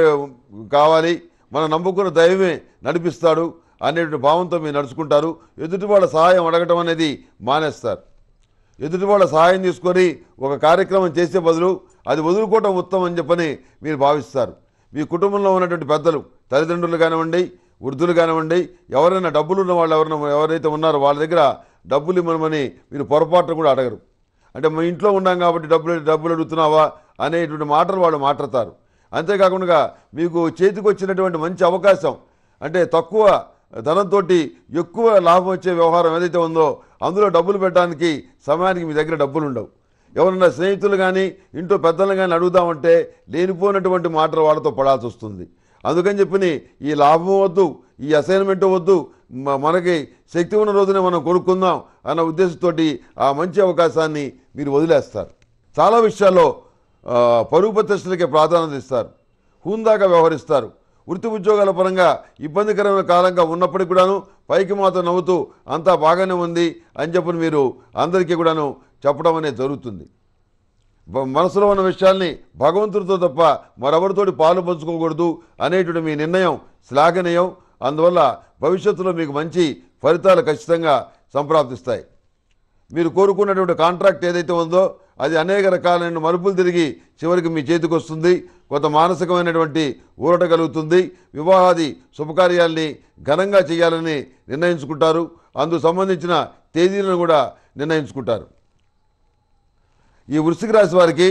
కావాలి మనం నమ్ముకున్న దైవమే నడిపిస్తాడు అనేటువంటి భావంతో మీరు నడుచుకుంటారు ఎదుటివాళ్ళ సహాయం అడగటం అనేది మానేస్తారు ఎదుటివాళ్ళ సహాయం తీసుకొని ఒక కార్యక్రమం చేసే బదులు అది వదులుకోవటం ఉత్తమం అని చెప్పని మీరు భావిస్తారు మీ కుటుంబంలో ఉన్నటువంటి పెద్దలు తల్లిదండ్రులు కానివ్వండి వృద్ధులు కానివ్వండి ఎవరైనా డబ్బులు ఉన్న వాళ్ళు ఎవరైనా ఎవరైతే ఉన్నారో వాళ్ళ దగ్గర డబ్బులు ఇవ్వమని మీరు పొరపాటును కూడా అడగరు అంటే మా ఇంట్లో ఉన్నాం కాబట్టి డబ్బులు డబ్బులు అడుగుతున్నావా అనేటువంటి మాటలు వాళ్ళు మాట్లాడతారు అంతేకాకుండా మీకు చేతికి వచ్చినటువంటి మంచి అవకాశం అంటే తక్కువ ధనంతో ఎక్కువ లాభం వచ్చే వ్యవహారం ఏదైతే ఉందో అందులో డబ్బులు పెట్టడానికి సమయానికి మీ దగ్గర డబ్బులు ఉండవు ఎవరన్నా స్నేహితులు కానీ ఇంట్లో పెద్దలు కానీ అడుగుదామంటే లేనిపోయినటువంటి మాటలు వాళ్ళతో పడాల్సి వస్తుంది అందుకని చెప్పిన ఈ లాభం వద్దు ఈ అసైన్మెంట్ వద్దు మనకి శక్తి ఉన్న రోజునే మనం కొనుక్కుందాం అన్న ఉద్దేశంతో ఆ మంచి అవకాశాన్ని మీరు వదిలేస్తారు చాలా విషయాల్లో పరుగు ప్రతిష్టలకే ప్రాధాన్యత ఇస్తారు హుందాగా వ్యవహరిస్తారు వృత్తి ఉద్యోగాల పరంగా ఇబ్బందికరమైన కాలంగా ఉన్నప్పటికి కూడాను పైకి మాత్రం నవ్వుతూ అంతా బాగానే ఉంది అని చెప్పి మీరు అందరికీ కూడాను చెప్పడం అనేది జరుగుతుంది మనసులో ఉన్న విషయాల్ని భగవంతుడితో తప్ప మరెవరితోటి పాలు పంచుకోకూడదు అనేటువంటి మీ నిర్ణయం శ్లాఘనీయం అందువల్ల భవిష్యత్తులో మీకు మంచి ఫలితాలు ఖచ్చితంగా సంప్రాప్తిస్తాయి మీరు కోరుకున్నటువంటి కాంట్రాక్ట్ ఏదైతే ఉందో అది అనేక రకాలైన మరుపులు తిరిగి చివరికి మీ చేతికి వస్తుంది కొంత మానసికమైనటువంటి ఊరట కలుగుతుంది వివాహాది శుభకార్యాల్ని ఘనంగా చేయాలని నిర్ణయించుకుంటారు అందుకు సంబంధించిన తేదీలను కూడా నిర్ణయించుకుంటారు ఈ వృశ్చిక రాశి వారికి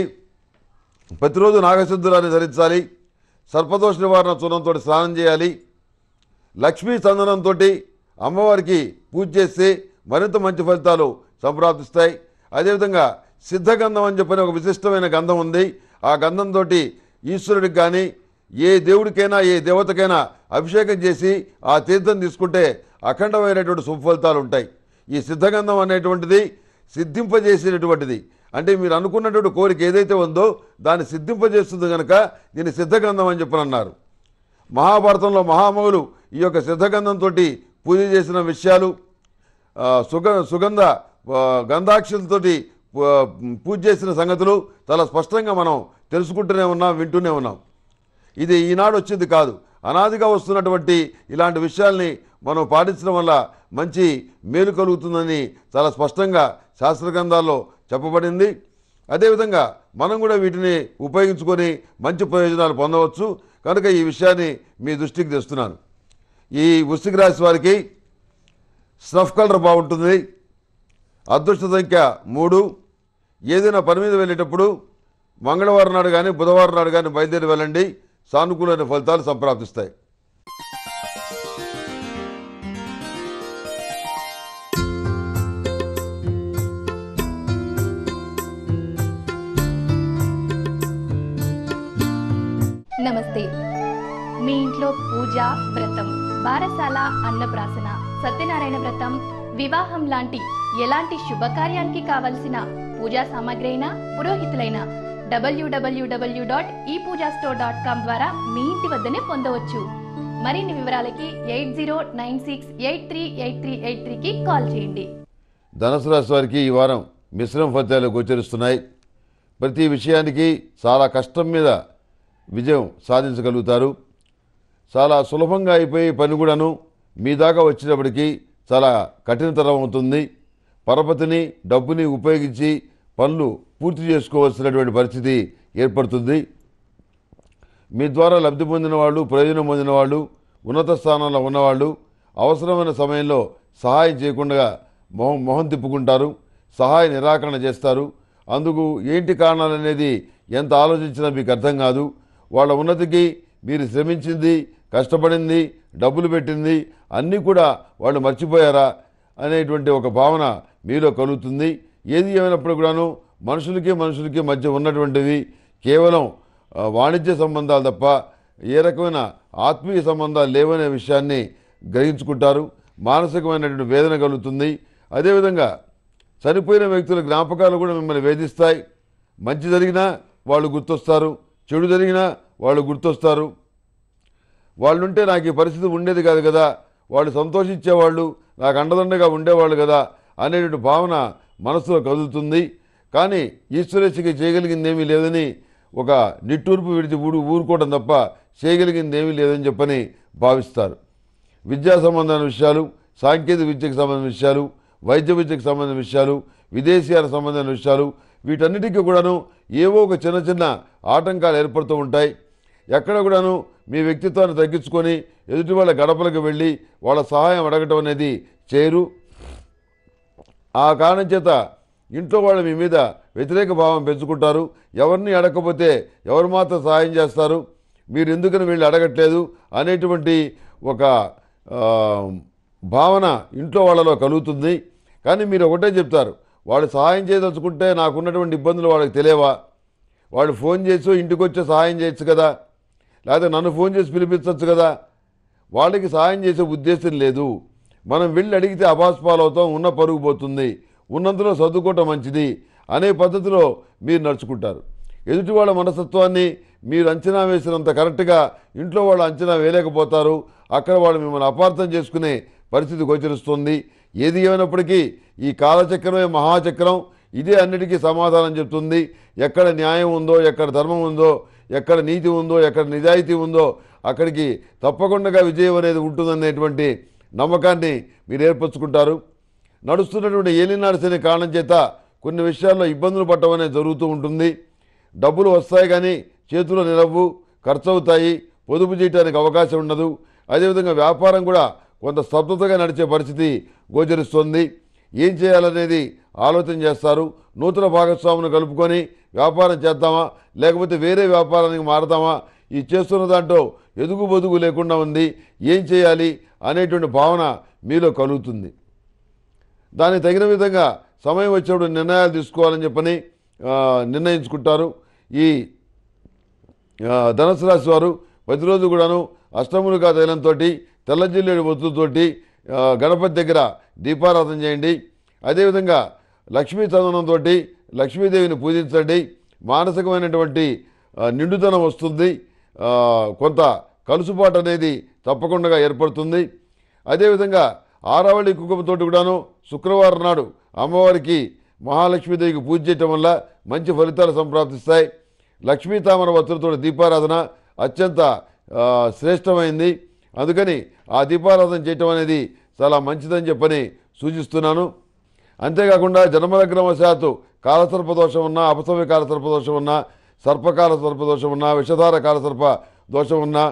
ప్రతిరోజు నాగశుద్ధురాన్ని ధరించాలి సర్పదోష నివారణ చూడంతో స్నానం చేయాలి లక్ష్మీ చందనంతో అమ్మవారికి పూజ చేస్తే మరింత మంచి ఫలితాలు సంప్రాప్తిస్తాయి అదేవిధంగా సిద్ధగంధం అని చెప్పిన ఒక విశిష్టమైన గంధం ఉంది ఆ గంధంతో ఈశ్వరుడికి కానీ ఏ దేవుడికైనా ఏ దేవతకైనా అభిషేకం చేసి ఆ తీర్థం తీసుకుంటే అఖండమైనటువంటి సుఫలితాలు ఉంటాయి ఈ సిద్ధగంధం అనేటువంటిది సిద్ధింపజేసేటటువంటిది అంటే మీరు అనుకున్నటువంటి కోరిక ఏదైతే ఉందో దాన్ని సిద్ధింపజేస్తుంది కనుక దీన్ని సిద్ధగంధం అని అన్నారు మహాభారతంలో మహామౌలు ఈ యొక్క సిద్ధగంధంతో పూజ చేసిన విషయాలు సుగ సుగంధ గంధాక్షులతోటి పూజ చేసిన సంగతులు చాలా స్పష్టంగా మనం తెలుసుకుంటూనే ఉన్నాం వింటూనే ఉన్నాం ఇది ఈనాడు వచ్చింది కాదు అనాదిగా వస్తున్నటువంటి ఇలాంటి విషయాల్ని మనం పాటించడం వల్ల మంచి మేలు కలుగుతుందని చాలా స్పష్టంగా శాస్త్ర గ్రంథాల్లో చెప్పబడింది అదేవిధంగా మనం కూడా వీటిని ఉపయోగించుకొని మంచి ప్రయోజనాలు పొందవచ్చు కనుక ఈ విషయాన్ని మీ దృష్టికి తెస్తున్నాను ఈ వృష్టికి రాసి వారికి స్నఫ్ కలర్ బాగుంటుంది అదృష్ట సంఖ్య మూడు ఏదైనా పని మీద వెళ్ళేటప్పుడు మంగళవారం నాడు కానీ బుధవారం నాడు కానీ బయలుదేరి వెళ్ళండి సానుకూలమైన ఫలితాలు సంప్రాప్తిస్తాయి నమస్తే మీ ఇంట్లో పూజ వ్రతం బారసాల అన్నప్రాసన సత్యనారాయణ వ్రతం వివాహం లాంటి ఎలాంటి శుభకార్యానికి కావలసిన పూజా సామాగ్రి అయినా పురోహితులైన డబ్ల్యూడబ్ల్యూడబ్ల్యూ ద్వారా మీ ఇంటి వద్దనే పొందవచ్చు మరిన్ని వివరాలకి eight zero nine six eight three eight three eight త్రీకి కాల్ చేయండి ధనుసు రాశి వారికి ఈ వారం మిశ్రమ ఫలితాలు గోచరిస్తున్నాయి ప్రతి విషయానికి చాలా కష్టం మీద విజయం సాధించగలుగుతారు చాలా సులభంగా అయిపోయే పని కూడాను మీ దాకా వచ్చినప్పటికీ చాలా కఠినతరం అవుతుంది పరపతిని డబ్బుని ఉపయోగించి పనులు పూర్తి చేసుకోవాల్సినటువంటి పరిస్థితి ఏర్పడుతుంది మీ ద్వారా లబ్ధి పొందిన వాళ్ళు ప్రయోజనం పొందిన వాళ్ళు ఉన్నత స్థానంలో ఉన్నవాళ్ళు అవసరమైన సమయంలో సహాయం చేయకుండా మొహం మొహం తిప్పుకుంటారు సహాయ నిరాకరణ చేస్తారు అందుకు ఏంటి కారణాలు అనేది ఎంత ఆలోచించినా మీకు అర్థం కాదు వాళ్ళ ఉన్నతికి మీరు శ్రమించింది కష్టపడింది డబ్బులు పెట్టింది అన్నీ కూడా వాళ్ళు మర్చిపోయారా అనేటువంటి ఒక భావన మీలో కలుగుతుంది ఏది ఏమైనప్పుడు కూడాను మనుషులకి మనుషులకి మధ్య ఉన్నటువంటిది కేవలం వాణిజ్య సంబంధాలు తప్ప ఏ రకమైన ఆత్మీయ సంబంధాలు లేవనే విషయాన్ని గ్రహించుకుంటారు మానసికమైనటువంటి వేదన కలుగుతుంది అదేవిధంగా చనిపోయిన వ్యక్తుల జ్ఞాపకాలు కూడా మిమ్మల్ని వేధిస్తాయి మంచి జరిగినా వాళ్ళు గుర్తొస్తారు చెడు జరిగినా వాళ్ళు గుర్తొస్తారు వాళ్ళుంటే నాకు ఈ పరిస్థితి ఉండేది కాదు కదా వాళ్ళు సంతోషించేవాళ్ళు నాకు అండదండగా ఉండేవాళ్ళు కదా అనేటువంటి భావన మనసులో కదులుతుంది కానీ ఈశ్వరేశ్వరికి చేయగలిగింది ఏమీ లేదని ఒక నిట్టూర్పు విడిచి ఊడు ఊరుకోవడం తప్ప చేయగలిగింది ఏమీ లేదని చెప్పని భావిస్తారు విద్యా సంబంధమైన విషయాలు సాంకేతిక విద్యకు సంబంధించిన విషయాలు వైద్య విద్యకు సంబంధించిన విషయాలు విదేశీయాలకు సంబంధించిన విషయాలు వీటన్నిటికీ కూడాను ఏవో ఒక చిన్న చిన్న ఆటంకాలు ఏర్పడుతూ ఉంటాయి ఎక్కడ కూడాను మీ వ్యక్తిత్వాన్ని తగ్గించుకొని ఎదుటి వాళ్ళ గడపలకు వెళ్ళి వాళ్ళ సహాయం అడగటం అనేది చేయరు ఆ కారణం చేత ఇంట్లో వాళ్ళు మీ మీద వ్యతిరేక భావం పెంచుకుంటారు ఎవరిని అడగకపోతే ఎవరు మాత్రం సహాయం చేస్తారు మీరు ఎందుకని వీళ్ళు అడగట్లేదు అనేటువంటి ఒక భావన ఇంట్లో వాళ్ళలో కలుగుతుంది కానీ మీరు ఒకటే చెప్తారు వాళ్ళు సహాయం చేయదలుచుకుంటే నాకున్నటువంటి ఇబ్బందులు వాళ్ళకి తెలియవా వాళ్ళు ఫోన్ చేసి ఇంటికి వచ్చి సహాయం చేయొచ్చు కదా లేకపోతే నన్ను ఫోన్ చేసి పిలిపించవచ్చు కదా వాళ్ళకి సహాయం చేసే ఉద్దేశం లేదు మనం వెళ్ళి అడిగితే అపాస్పాలవుతాం ఉన్న పరుగు పోతుంది ఉన్నంతలో సర్దుకోవటం మంచిది అనే పద్ధతిలో మీరు నడుచుకుంటారు ఎదుటి వాళ్ళ మనస్తత్వాన్ని మీరు అంచనా వేసినంత కరెక్ట్గా ఇంట్లో వాళ్ళు అంచనా వేయలేకపోతారు అక్కడ వాళ్ళు మిమ్మల్ని అపార్థం చేసుకునే పరిస్థితి గోచరిస్తుంది ఏది ఏమైనప్పటికీ ఈ కాలచక్రమే మహాచక్రం ఇదే అన్నిటికీ సమాధానం చెప్తుంది ఎక్కడ న్యాయం ఉందో ఎక్కడ ధర్మం ఉందో ఎక్కడ నీతి ఉందో ఎక్కడ నిజాయితీ ఉందో అక్కడికి తప్పకుండా విజయం అనేది ఉంటుందనేటువంటి నమ్మకాన్ని మీరు ఏర్పరచుకుంటారు నడుస్తున్నటువంటి ఏలినాడు శని కారణం చేత కొన్ని విషయాల్లో ఇబ్బందులు పట్టమనే జరుగుతూ ఉంటుంది డబ్బులు వస్తాయి కానీ చేతులు నిలవ్వు ఖర్చు అవుతాయి పొదుపు చేయడానికి అవకాశం ఉండదు అదేవిధంగా వ్యాపారం కూడా కొంత స్తబ్దతగా నడిచే పరిస్థితి గోచరిస్తోంది ఏం చేయాలనేది ఆలోచన చేస్తారు నూతన భాగస్వామును కలుపుకొని వ్యాపారం చేద్దామా లేకపోతే వేరే వ్యాపారానికి మారదామా ఈ చేస్తున్న దాంట్లో ఎదుగు బదుగు లేకుండా ఉంది ఏం చేయాలి అనేటువంటి భావన మీలో కలుగుతుంది దానికి తగిన విధంగా సమయం వచ్చినప్పుడు నిర్ణయాలు తీసుకోవాలని చెప్పని నిర్ణయించుకుంటారు ఈ ధనసు రాశి వారు ప్రతిరోజు కూడాను అష్టములుగా తైలంతో తెల్లజిల్లేడు ఒత్తుతోటి గణపతి దగ్గర దీపారాధన చేయండి అదేవిధంగా లక్ష్మీ చందనంతో లక్ష్మీదేవిని పూజించండి మానసికమైనటువంటి నిండుదనం వస్తుంది కొంత కలుసుబాటు అనేది తప్పకుండా ఏర్పడుతుంది అదేవిధంగా ఆరావళి కుంకుమతోటి కూడాను శుక్రవారం నాడు అమ్మవారికి మహాలక్ష్మీదేవికి పూజ చేయటం వల్ల మంచి ఫలితాలు సంప్రాప్తిస్తాయి లక్ష్మీ తామర వస్త్రంతో దీపారాధన అత్యంత శ్రేష్టమైంది అందుకని ఆ దీపారాధన చేయటం అనేది చాలా మంచిదని చెప్పని సూచిస్తున్నాను అంతేకాకుండా జన్మలగ్రమశాత్తు కాలసర్పదోషం ఉన్నా అపసవ్య కాలసర్పదోషం ఉన్నా సర్పకాల సర్ప దోషం ఉన్నా విషధార కాల సర్ప దోషం ఉన్నా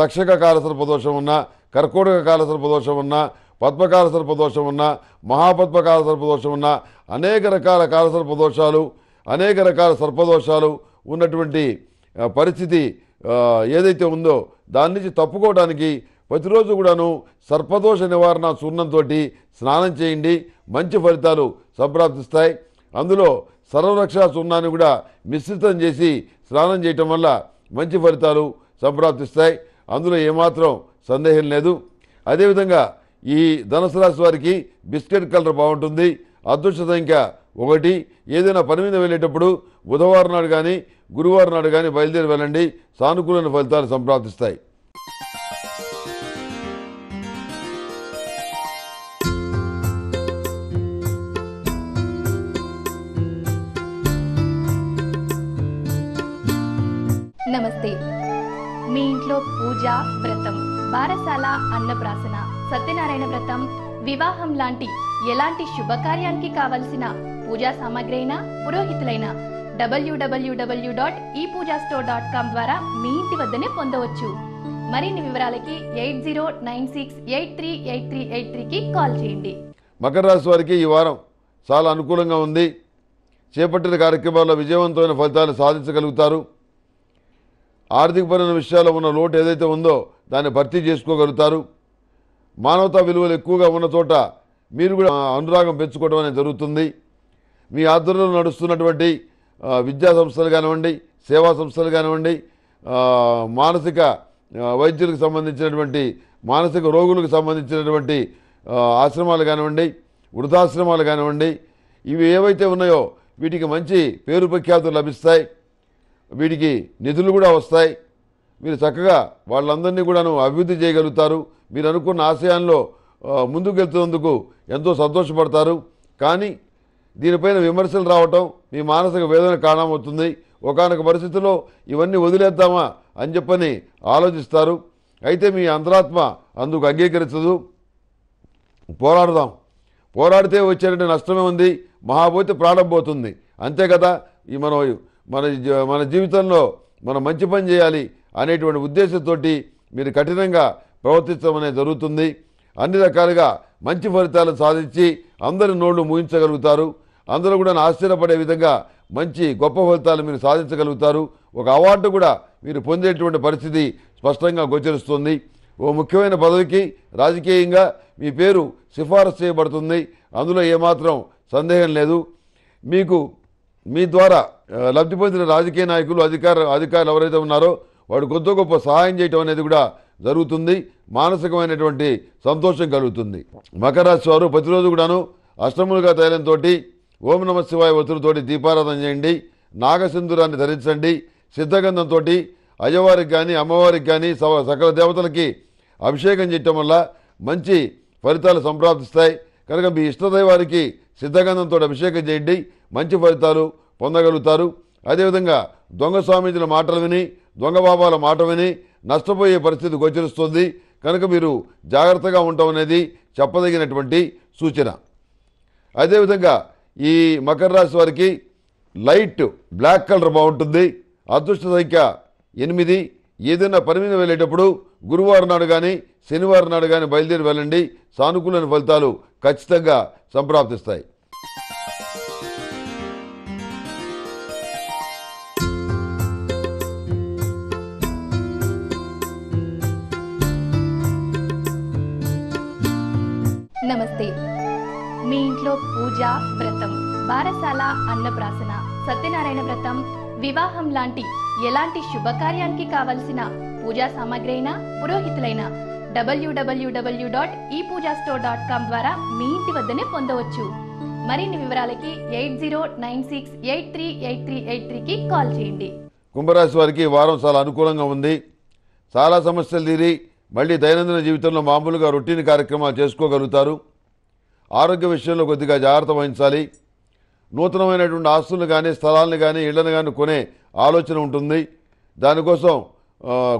తక్షక కాల సర్ప దోషం ఉన్నా కర్కోటక కాల సర్ప దోషం ఉన్నా పద్మకాల సర్ప దోషం ఉన్నా మహాపద్మకాల సర్ప దోషం ఉన్నా అనేక రకాల కాల సర్ప దోషాలు అనేక రకాల సర్పదోషాలు ఉన్నటువంటి పరిస్థితి ఏదైతే ఉందో దాని నుంచి తప్పుకోవడానికి ప్రతిరోజు కూడాను సర్పదోష నివారణ చూర్ణంతో స్నానం చేయండి మంచి ఫలితాలు సంప్రాప్తిస్తాయి అందులో సర్వరక్షా సున్నాన్ని కూడా మిశ్రితం చేసి స్నానం చేయటం వల్ల మంచి ఫలితాలు సంప్రాప్తిస్తాయి అందులో ఏమాత్రం సందేహం లేదు అదేవిధంగా ఈ ధనుసు రాశి వారికి బిస్కెట్ కలర్ బాగుంటుంది అదృష్ట సంఖ్య ఒకటి ఏదైనా పని మీద వెళ్ళేటప్పుడు బుధవారం నాడు కానీ గురువారం నాడు కానీ బయలుదేరి వెళ్ళండి సానుకూలమైన ఫలితాలు సంప్రాప్తిస్తాయి పూజ వ్రతం బారసాల అన్నప్రాసన సత్యనారాయణ వ్రతం వివాహం లాంటి ఎలాంటి శుభకార్యానికి కావలసిన పూజా సామాగ్రి అయినా పురోహితులైన డబ్ల్యూడబ్ల్యూడబ్ల్యూ dot E Pooja store dot com ద్వారా మీ ఇంటి వద్దనే పొందవచ్చు మరిన్ని వివరాలకి eight zero nine six eight three eight three eight త్రీకి కాల్ చేయండి మకర రాశి వారికి ఈ వారం చాలా అనుకూలంగా ఉంది చేపట్టిన కార్యక్రమాల్లో విజయవంతమైన ఫలితాలు సాధించగలుగుతారు ఆర్థికపరమైన విషయాల్లో ఉన్న లోటు ఏదైతే ఉందో దాన్ని భర్తీ చేసుకోగలుగుతారు మానవతా విలువలు ఎక్కువగా ఉన్న చోట మీరు కూడా అనురాగం పెంచుకోవడం అనేది జరుగుతుంది మీ ఆధ్వర్యంలో నడుస్తున్నటువంటి విద్యా సంస్థలు కానివ్వండి సేవా సంస్థలు కానివ్వండి మానసిక వైద్యులకు సంబంధించినటువంటి మానసిక రోగులకు సంబంధించినటువంటి ఆశ్రమాలు కానివ్వండి వృద్ధాశ్రమాలు కానివ్వండి ఇవి ఏవైతే ఉన్నాయో వీటికి మంచి పేరు ప్రఖ్యాతులు లభిస్తాయి వీటికి నిధులు కూడా వస్తాయి మీరు చక్కగా వాళ్ళందరినీ కూడాను అభివృద్ధి చేయగలుగుతారు మీరు అనుకున్న ఆశయాల్లో ముందుకెళ్తున్నందుకు ఎంతో సంతోషపడతారు కానీ దీనిపైన విమర్శలు రావటం మీ మానసిక వేదన కారణమవుతుంది ఒకనొక పరిస్థితిలో ఇవన్నీ వదిలేద్దామా అని చెప్పని ఆలోచిస్తారు అయితే మీ అంతరాత్మ అందుకు అంగీకరించదు పోరాడదాం పోరాడితే వచ్చేటువంటి నష్టమే ఉంది మహాభూతి ప్రాణం పోతుంది అంతే కదా ఈ మనం మన మన జీవితంలో మనం మంచి పని చేయాలి అనేటువంటి ఉద్దేశంతో మీరు కఠినంగా ప్రవర్తించమనే జరుగుతుంది అన్ని రకాలుగా మంచి ఫలితాలు సాధించి అందరి నోళ్లు ముగించగలుగుతారు అందరూ కూడా ఆశ్చర్యపడే విధంగా మంచి గొప్ప ఫలితాలు మీరు సాధించగలుగుతారు ఒక అవార్డు కూడా మీరు పొందేటువంటి పరిస్థితి స్పష్టంగా గోచరిస్తుంది ఓ ముఖ్యమైన పదవికి రాజకీయంగా మీ పేరు సిఫారసు చేయబడుతుంది అందులో ఏమాత్రం సందేహం లేదు మీకు మీ ద్వారా లబ్ధి పొందిన రాజకీయ నాయకులు అధికార అధికారులు ఎవరైతే ఉన్నారో వాడు కొద్ది గొప్ప సహాయం చేయటం అనేది కూడా జరుగుతుంది మానసికమైనటువంటి సంతోషం కలుగుతుంది మకర రాశి వారు ప్రతిరోజు కూడాను అష్టములుగా తైలంతో ఓం నమ శివాయ ఒత్తులతోటి దీపారాధన చేయండి నాగసింధురాన్ని ధరించండి సిద్ధగంధంతో అయ్యవారికి కానీ అమ్మవారికి కానీ సకల దేవతలకి అభిషేకం చేయటం వల్ల మంచి ఫలితాలు సంప్రాప్తిస్తాయి కనుక మీ ఇష్టదైవారికి సిద్ధగంధంతో అభిషేకం చేయండి మంచి ఫలితాలు పొందగలుగుతారు అదేవిధంగా దొంగ స్వామీజీల మాటలు విని దొంగ బాబాల మాట విని నష్టపోయే పరిస్థితి గోచరిస్తుంది కనుక మీరు జాగ్రత్తగా ఉండటం అనేది చెప్పదగినటువంటి సూచన అదేవిధంగా ఈ మకర రాశి వారికి లైట్ బ్లాక్ కలర్ బాగుంటుంది అదృష్ట సంఖ్య ఎనిమిది ఏదైనా పని మీద వెళ్ళేటప్పుడు గురువారం నాడు కానీ శనివారం నాడు కానీ బయలుదేరి వెళ్ళండి సానుకూలమైన ఫలితాలు ఖచ్చితంగా సంప్రాప్తిస్తాయి పూజా వ్రతం బారసాల అన్నప్రాసన సత్యనారాయణ వ్రతం వివాహం లాంటి ఎలాంటి శుభకార్యానికి కావలసిన పూజా సామాగ్రి అయినా పురోహితులైన డబ్ల్యూడబ్ల్యూడబ్ల్యూ dot E Pooja store dot com ద్వారా మీ ఇంటి వద్దనే పొందవచ్చు మరిన్ని వివరాలకి eight zero nine six eight three eight three eight త్రీకి కాల్ చేయండి కుంభరాశి వారికి వారం చాలా అనుకూలంగా ఉంది చాలా సమస్యలు తీరి మళ్ళీ దైనందిన జీవితంలో మామూలుగా రొటీన్ కార్యక్రమాలు చేసుకోగలుగుతారు ఆరోగ్య విషయంలో కొద్దిగా జాగ్రత్త వహించాలి నూతనమైనటువంటి ఆస్తులను కానీ స్థలాలను కానీ ఇళ్లను కానీ కొనే ఆలోచన ఉంటుంది దానికోసం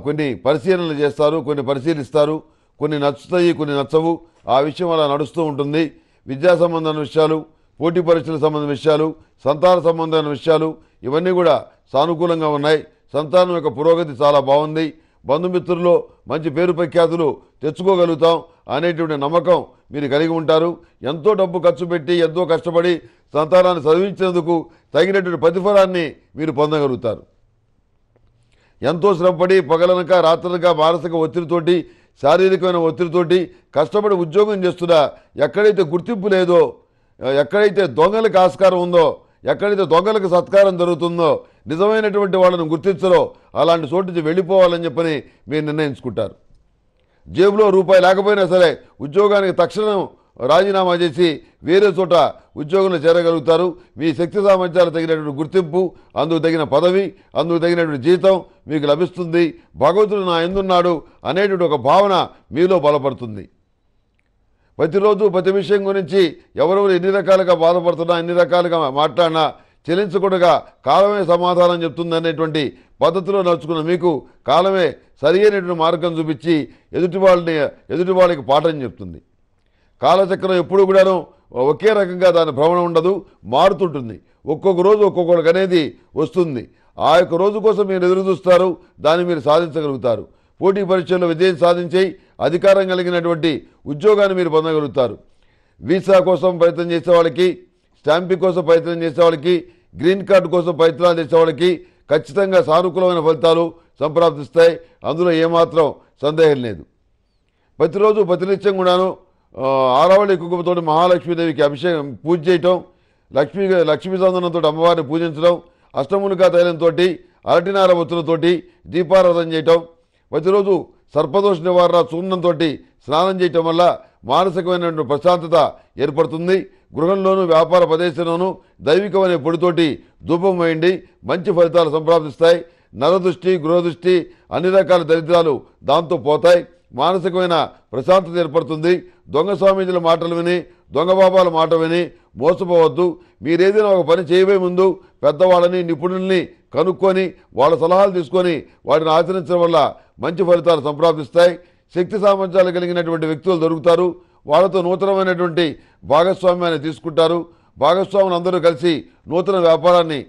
కొన్ని పరిశీలనలు చేస్తారు కొన్ని పరిశీలిస్తారు కొన్ని నచ్చుతాయి కొన్ని నచ్చవు ఆ విషయం అలా నడుస్తూ ఉంటుంది విద్యా సంబంధమైన విషయాలు పోటీ పరీక్షల సంబంధమైన విషయాలు సంతాన సంబంధమైన విషయాలు ఇవన్నీ కూడా సానుకూలంగా ఉన్నాయి సంతానం యొక్క పురోగతి చాలా బాగుంది బంధుమిత్రుల్లో మంచి పేరు ప్రఖ్యాతులు తెచ్చుకోగలుగుతాం అనేటువంటి నమ్మకం మీరు కలిగి ఉంటారు ఎంతో డబ్బు ఖర్చు పెట్టి ఎంతో కష్టపడి సంతానాన్ని చదివించినందుకు తగినటువంటి ప్రతిఫలాన్ని మీరు పొందగలుగుతారు ఎంతో శ్రమపడి పగలనక రాత్రనక మానసిక ఒత్తిడితోటి శారీరకమైన ఒత్తిడితోటి కష్టపడి ఉద్యోగం చేస్తున్నా ఎక్కడైతే గుర్తింపు లేదో ఎక్కడైతే దొంగలకు ఆస్కారం ఉందో ఎక్కడైతే దొంగలకు సత్కారం జరుగుతుందో నిజమైనటువంటి వాళ్ళను గుర్తించరో అలాంటి చోటు నుంచి వెళ్ళిపోవాలని చెప్పని మీరు నిర్ణయించుకుంటారు జేబులో రూపాయి లేకపోయినా సరే ఉద్యోగానికి తక్షణం రాజీనామా చేసి వేరే చోట ఉద్యోగంలో చేరగలుగుతారు మీ శక్తి సామర్థ్యాలు తగినటువంటి గుర్తింపు అందుకు తగిన పదవి అందుకు తగినటువంటి జీతం మీకు లభిస్తుంది భగవంతుడు నా ఎందున్నాడు అనేటువంటి ఒక భావన మీలో బలపడుతుంది ప్రతిరోజు ప్రతి విషయం గురించి ఎవరెవరు ఎన్ని రకాలుగా బాధపడుతున్నా ఎన్ని రకాలుగా మాట్లాడినా చెల్లించకూడగా కాలమే సమాధానం చెప్తుందనేటువంటి పద్ధతిలో నడుచుకున్న మీకు కాలమే అయినటువంటి మార్గం చూపించి ఎదుటి వాళ్ళని ఎదుటి వాళ్ళకి పాఠం చెప్తుంది కాలచక్రం ఎప్పుడు కూడాను ఒకే రకంగా దాని భ్రమణం ఉండదు మారుతుంటుంది ఒక్కొక్క రోజు ఒక్కొక్కరికి అనేది వస్తుంది ఆ యొక్క రోజు కోసం మీరు ఎదురు చూస్తారు దాన్ని మీరు సాధించగలుగుతారు పోటీ పరీక్షల్లో విజయం సాధించి అధికారం కలిగినటువంటి ఉద్యోగాన్ని మీరు పొందగలుగుతారు వీసా కోసం ప్రయత్నం చేసే వాళ్ళకి స్టాంపి కోసం ప్రయత్నం చేసే వాళ్ళకి గ్రీన్ కార్డు కోసం ప్రయత్నాలు చేసే వాళ్ళకి ఖచ్చితంగా సానుకూలమైన ఫలితాలు సంప్రాప్తిస్తాయి అందులో ఏమాత్రం సందేహం లేదు ప్రతిరోజు ప్రతినిత్యం కూడాను ఆరావళి కుంకుమతో మహాలక్ష్మీదేవికి అభిషేకం పూజ చేయటం లక్ష్మీ లక్ష్మీ సందనంతో అమ్మవారిని పూజించడం అష్టమునికా తైలంతో అరటినార వత్తులతో దీపారాధన చేయటం ప్రతిరోజు సర్పదోష నివారణ చూర్ణంతో స్నానం చేయటం వల్ల మానసికమైనటువంటి ప్రశాంతత ఏర్పడుతుంది గృహంలోనూ వ్యాపార ప్రదేశంలోనూ దైవికమైన పొడితోటి ధూపం వేయండి మంచి ఫలితాలు సంప్రాప్తిస్తాయి నరదృష్టి గృహదృష్టి అన్ని రకాల దరిద్రాలు దాంతో పోతాయి మానసికమైన ప్రశాంతత ఏర్పడుతుంది దొంగ స్వామీజీల మాటలు విని దొంగ బాబాల మాట విని మోసపోవద్దు మీరేదైనా ఒక పని చేయబోయే ముందు పెద్దవాళ్ళని నిపుణుల్ని కనుక్కొని వాళ్ళ సలహాలు తీసుకొని వాటిని ఆచరించడం వల్ల మంచి ఫలితాలు సంప్రాప్తిస్తాయి శక్తి సామర్థ్యాలు కలిగినటువంటి వ్యక్తులు దొరుకుతారు వాళ్ళతో నూతనమైనటువంటి భాగస్వామ్యాన్ని తీసుకుంటారు భాగస్వాములు అందరూ కలిసి నూతన వ్యాపారాన్ని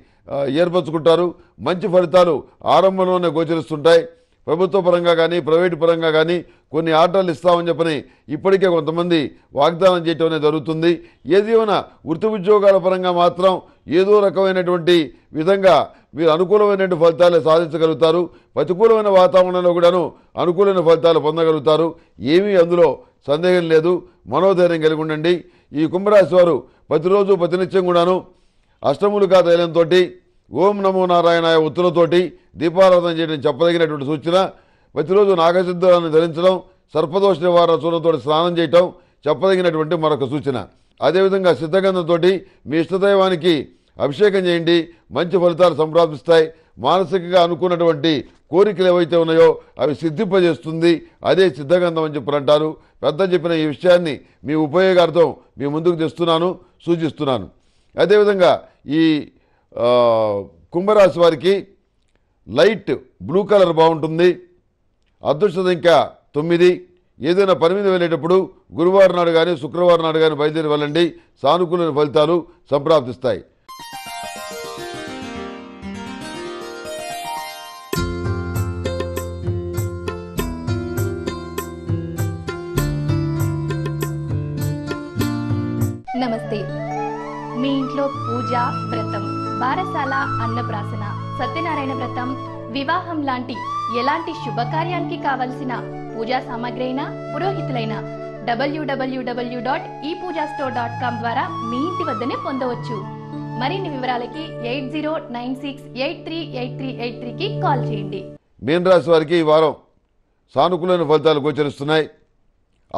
ఏర్పరచుకుంటారు మంచి ఫలితాలు ఆరంభంలోనే గోచరిస్తుంటాయి ప్రభుత్వ పరంగా కానీ ప్రైవేటు పరంగా కానీ కొన్ని ఆటలు ఇస్తామని చెప్పని ఇప్పటికే కొంతమంది వాగ్దానం చేయటం అనేది జరుగుతుంది ఏదేమైనా వృత్తి ఉద్యోగాల పరంగా మాత్రం ఏదో రకమైనటువంటి విధంగా మీరు అనుకూలమైనటువంటి ఫలితాలు సాధించగలుగుతారు ప్రతికూలమైన వాతావరణంలో కూడాను అనుకూలమైన ఫలితాలు పొందగలుగుతారు ఏమీ అందులో సందేహం లేదు మనోధైర్యం కలిగి ఉండండి ఈ కుంభరాశి వారు ప్రతిరోజు ప్రతినిత్యం కూడాను అష్టములు తైలంతో ఓం నమో నారాయణ ఉత్తులతోటి దీపారాధన చేయడం చెప్పదగినటువంటి సూచన ప్రతిరోజు నాగసిద్ధాన్ని ధరించడం సర్పదోష నివారణ చూడంతో స్నానం చేయటం చెప్పదగినటువంటి మరొక సూచన అదేవిధంగా సిద్ధగంధంతో మీ ఇష్టదైవానికి అభిషేకం చేయండి మంచి ఫలితాలు సంప్రాప్తిస్తాయి మానసికంగా అనుకున్నటువంటి కోరికలు ఏవైతే ఉన్నాయో అవి సిద్ధింపజేస్తుంది అదే సిద్ధగంధం అని చెప్పి అంటారు పెద్ద చెప్పిన ఈ విషయాన్ని మీ ఉపయోగార్థం మీ ముందుకు తెస్తున్నాను సూచిస్తున్నాను అదేవిధంగా ఈ కుంభరాశి వారికి లైట్ బ్లూ కలర్ బాగుంటుంది అదృష్టత ఇంకా తొమ్మిది ఏదైనా పని మీద వెళ్ళేటప్పుడు గురువారం నాడు కానీ శుక్రవారం నాడు కానీ బయలుదేరి వెళ్ళండి సానుకూల ఫలితాలు సంప్రాప్తిస్తాయి నమస్తే మీ ఇంట్లో పూజ వ్రతం బారసాల అన్నప్రాసన సత్యనారాయణ వ్రతం వివాహం లాంటి ఎలాంటి శుభకార్యానికి కావలసిన పూజా సామాగ్రి అయినా పురోహితులైన డబ్ల్యూడబ్ల్యూడబ్ల్యూ dot E Pooja store dot com ద్వారా మీ ఇంటి వద్దనే పొందవచ్చు మరిన్ని వివరాలకి eight zero nine six eight three eight three eight త్రీకి కాల్ చేయండి మీనరాశి వారికి ఈ వారం సానుకూలమైన ఫలితాలు గోచరిస్తున్నాయి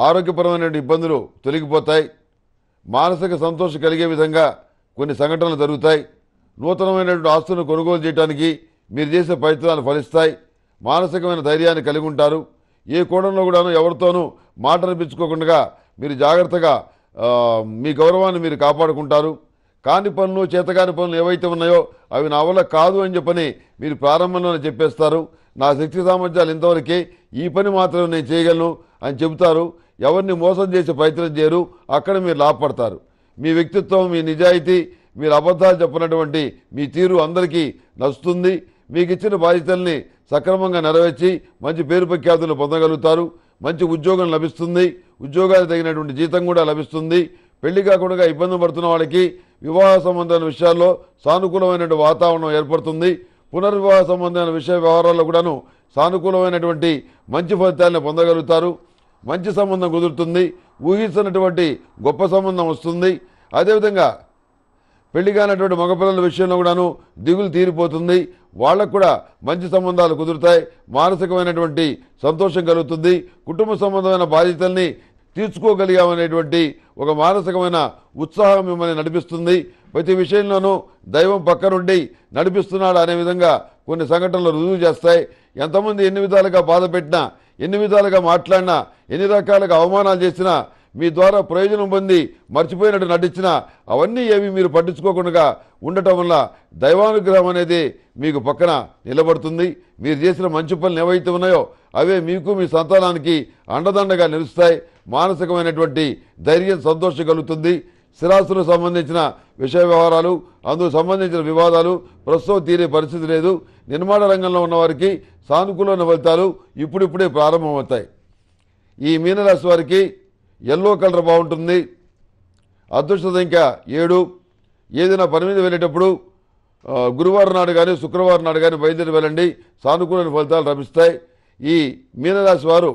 ఆరోగ్యపరమైన ఇబ్బందులు తొలగిపోతాయి మానసిక సంతోషం కలిగే విధంగా కొన్ని సంఘటనలు జరుగుతాయి నూతనమైనటువంటి ఆస్తులను కొనుగోలు చేయడానికి మీరు చేసే ప్రయత్నాలు ఫలిస్తాయి మానసికమైన ధైర్యాన్ని కలిగి ఉంటారు ఏ కోణంలో కూడాను ఎవరితోనూ మాట అనిపించుకోకుండా మీరు జాగ్రత్తగా మీ గౌరవాన్ని మీరు కాపాడుకుంటారు కాని పనులు చేతకాని పనులు ఏవైతే ఉన్నాయో అవి నా వల్ల కాదు అని చెప్పని మీరు ప్రారంభంలోనే చెప్పేస్తారు నా శక్తి సామర్థ్యాలు ఇంతవరకే ఈ పని మాత్రం నేను చేయగలను అని చెబుతారు ఎవరిని మోసం చేసే ప్రయత్నం చేయరు అక్కడ మీరు లాభపడతారు మీ వ్యక్తిత్వం మీ నిజాయితీ మీరు అబద్ధాలు చెప్పినటువంటి మీ తీరు అందరికీ నచ్చుతుంది మీకు ఇచ్చిన బాధ్యతల్ని సక్రమంగా నెరవేర్చి మంచి పేరు ప్రఖ్యాతులు పొందగలుగుతారు మంచి ఉద్యోగం లభిస్తుంది ఉద్యోగాలు తగినటువంటి జీతం కూడా లభిస్తుంది పెళ్లి కాకుండా ఇబ్బంది పడుతున్న వాళ్ళకి వివాహ సంబంధమైన విషయాల్లో సానుకూలమైనటువంటి వాతావరణం ఏర్పడుతుంది పునర్వివాహ సంబంధమైన విషయ వ్యవహారాల్లో కూడాను సానుకూలమైనటువంటి మంచి ఫలితాలను పొందగలుగుతారు మంచి సంబంధం కుదురుతుంది ఊహిస్తున్నటువంటి గొప్ప సంబంధం వస్తుంది అదేవిధంగా పెళ్లి కానటువంటి మగపిల్లల విషయంలో కూడాను దిగులు తీరిపోతుంది వాళ్ళకు కూడా మంచి సంబంధాలు కుదురుతాయి మానసికమైనటువంటి సంతోషం కలుగుతుంది కుటుంబ సంబంధమైన బాధ్యతల్ని తీర్చుకోగలిగామనేటువంటి ఒక మానసికమైన ఉత్సాహం మిమ్మల్ని నడిపిస్తుంది ప్రతి విషయంలోనూ దైవం పక్కనుండి నడిపిస్తున్నాడు అనే విధంగా కొన్ని సంఘటనలు రుజువు చేస్తాయి ఎంతమంది ఎన్ని విధాలుగా బాధ పెట్టినా ఎన్ని విధాలుగా మాట్లాడినా ఎన్ని రకాలుగా అవమానాలు చేసినా మీ ద్వారా ప్రయోజనం పొంది మర్చిపోయినట్టు నటించిన అవన్నీ ఏవి మీరు పట్టించుకోకుండా ఉండటం వల్ల దైవానుగ్రహం అనేది మీకు పక్కన నిలబడుతుంది మీరు చేసిన మంచి పనులు ఏవైతే ఉన్నాయో అవే మీకు మీ సంతానానికి అండదండగా నిలుస్తాయి మానసికమైనటువంటి ధైర్యం సంతోషం కలుగుతుంది స్థిరాస్తులకు సంబంధించిన విషయ వ్యవహారాలు అందుకు సంబంధించిన వివాదాలు ప్రస్తుతం తీరే పరిస్థితి లేదు నిర్మాణ రంగంలో ఉన్నవారికి సానుకూలమైన ఫలితాలు ఇప్పుడిప్పుడే ప్రారంభమవుతాయి ఈ మీనరాశి వారికి ఎల్లో కలర్ బాగుంటుంది అదృష్ట సంఖ్య ఏడు ఏదైనా పని మీద వెళ్ళేటప్పుడు గురువారం నాడు కానీ శుక్రవారం నాడు కానీ బయలుదేరి వెళ్ళండి సానుకూల ఫలితాలు లభిస్తాయి ఈ మీనరాశి వారు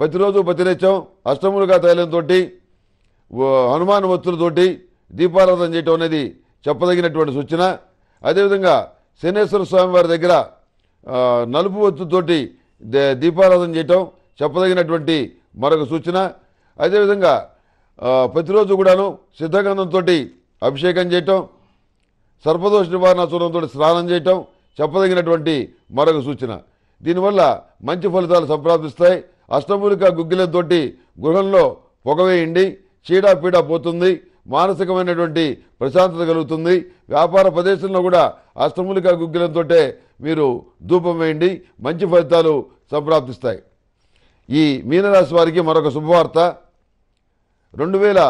ప్రతిరోజు ప్రతినిత్యం అష్టములుగా తైలంతో హనుమాన్ వత్తులతోటి దీపారాధన చేయటం అనేది చెప్పదగినటువంటి సూచన అదేవిధంగా శనేశ్వర స్వామి వారి దగ్గర నలుపు వత్తుతోటి దీపారాధన చేయటం చెప్పదగినటువంటి మరొక సూచన అదేవిధంగా ప్రతిరోజు కూడాను సిద్ధగంధంతో అభిషేకం చేయటం సర్పదోష నివారణ చూడంతో స్నానం చేయటం చెప్పదగినటువంటి మరొక సూచన దీనివల్ల మంచి ఫలితాలు సంప్రాప్తిస్తాయి అష్టమూలిక గుగ్గిలతో గృహంలో పొగవేయండి చీడా పీడ పోతుంది మానసికమైనటువంటి ప్రశాంతత కలుగుతుంది వ్యాపార ప్రదేశంలో కూడా అష్టమూలిక గుగ్గిలంతో మీరు ధూపం వేయండి మంచి ఫలితాలు సంప్రాప్తిస్తాయి ఈ మీనరాశి వారికి మరొక శుభవార్త రెండు వేల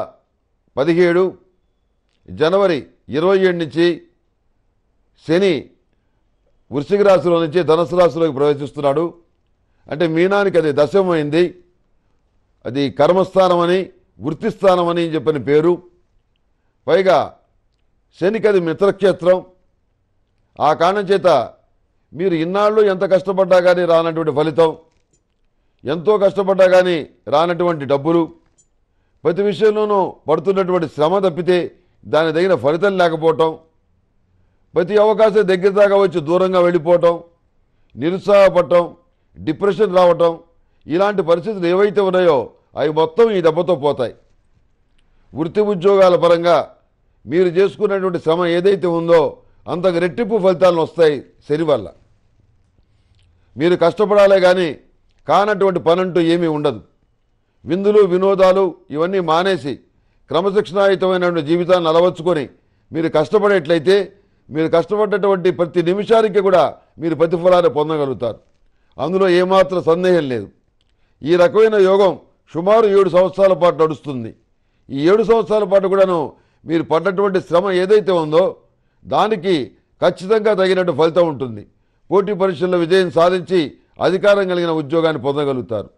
పదిహేడు జనవరి ఇరవై ఏడు నుంచి శని వృశ్చిక రాశిలో నుంచి ధనుసు రాశిలోకి ప్రవేశిస్తున్నాడు అంటే మీనానికి అది దశమైంది అది కర్మస్థానమని వృత్తిస్థానమని చెప్పిన పేరు పైగా శనికి అది మిత్రక్షేత్రం ఆ కారణం చేత మీరు ఇన్నాళ్ళు ఎంత కష్టపడ్డా కానీ రానటువంటి ఫలితం ఎంతో కష్టపడ్డా కానీ రానటువంటి డబ్బులు ప్రతి విషయంలోనూ పడుతున్నటువంటి శ్రమ తప్పితే దాని తగిన ఫలితం లేకపోవటం ప్రతి అవకాశం దగ్గర దాకా వచ్చి దూరంగా వెళ్ళిపోవటం నిరుత్సాహపడటం డిప్రెషన్ రావటం ఇలాంటి పరిస్థితులు ఏవైతే ఉన్నాయో అవి మొత్తం ఈ దెబ్బతో పోతాయి వృత్తి ఉద్యోగాల పరంగా మీరు చేసుకున్నటువంటి శ్రమ ఏదైతే ఉందో అంతకు రెట్టింపు ఫలితాలను వస్తాయి శని వల్ల మీరు కష్టపడాలే కానీ కానటువంటి పనంటూ ఏమీ ఉండదు విందులు వినోదాలు ఇవన్నీ మానేసి క్రమశిక్షణాయుతమైనటువంటి జీవితాన్ని అలవర్చుకొని మీరు కష్టపడేట్లయితే మీరు కష్టపడ్డటువంటి ప్రతి నిమిషానికి కూడా మీరు ప్రతిఫలాన్ని పొందగలుగుతారు అందులో ఏమాత్రం సందేహం లేదు ఈ రకమైన యోగం సుమారు ఏడు సంవత్సరాల పాటు నడుస్తుంది ఈ ఏడు సంవత్సరాల పాటు కూడాను మీరు పడ్డటువంటి శ్రమ ఏదైతే ఉందో దానికి ఖచ్చితంగా తగినట్టు ఫలితం ఉంటుంది పోటీ పరీక్షల్లో విజయం సాధించి అధికారం కలిగిన ఉద్యోగాన్ని పొందగలుగుతారు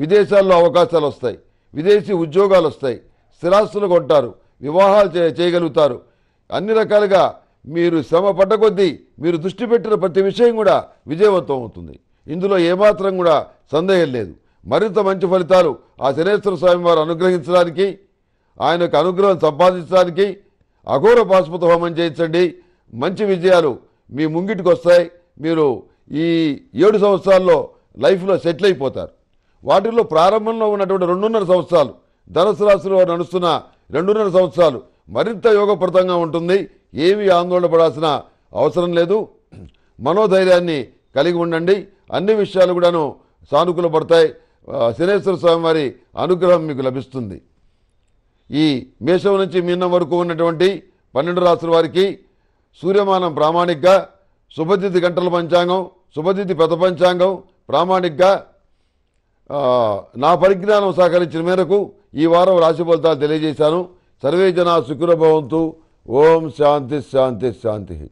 విదేశాల్లో అవకాశాలు వస్తాయి విదేశీ ఉద్యోగాలు వస్తాయి స్థిరాస్తులు కొంటారు వివాహాలు చేయగలుగుతారు అన్ని రకాలుగా మీరు శ్రమ పడ్డ కొద్దీ మీరు దృష్టి పెట్టిన ప్రతి విషయం కూడా విజయవంతం అవుతుంది ఇందులో ఏమాత్రం కూడా సందేహం లేదు మరింత మంచి ఫలితాలు ఆ శనేశ్వర స్వామి వారు అనుగ్రహించడానికి ఆయన యొక్క అనుగ్రహం సంపాదించడానికి అఘోర పాశుపత హోమం చేయించండి మంచి విజయాలు మీ ముంగిటికి వస్తాయి మీరు ఈ ఏడు సంవత్సరాల్లో లైఫ్లో సెటిల్ అయిపోతారు వాటిల్లో ప్రారంభంలో ఉన్నటువంటి రెండున్నర సంవత్సరాలు ధనుసు రాశిలో నడుస్తున్న రెండున్నర సంవత్సరాలు మరింత యోగప్రదంగా ఉంటుంది ఏమీ ఆందోళన అవసరం లేదు మనోధైర్యాన్ని కలిగి ఉండండి అన్ని విషయాలు కూడాను సానుకూల పడతాయి శనేశ్వర స్వామి వారి అనుగ్రహం మీకు లభిస్తుంది ఈ మేషం నుంచి మీనం వరకు ఉన్నటువంటి పన్నెండు రాసుల వారికి సూర్యమానం ప్రామాణిక శుభతిథి గంటల పంచాంగం శుభదితి పెద్ద పంచాంగం ప్రామాణికగా నా పరిజ్ఞానం సహకరించిన మేరకు ఈ వారం రాశి ఫలితాలు తెలియజేశాను సర్వే జనా భవంతు ఓం శాంతి శాంతి శాంతి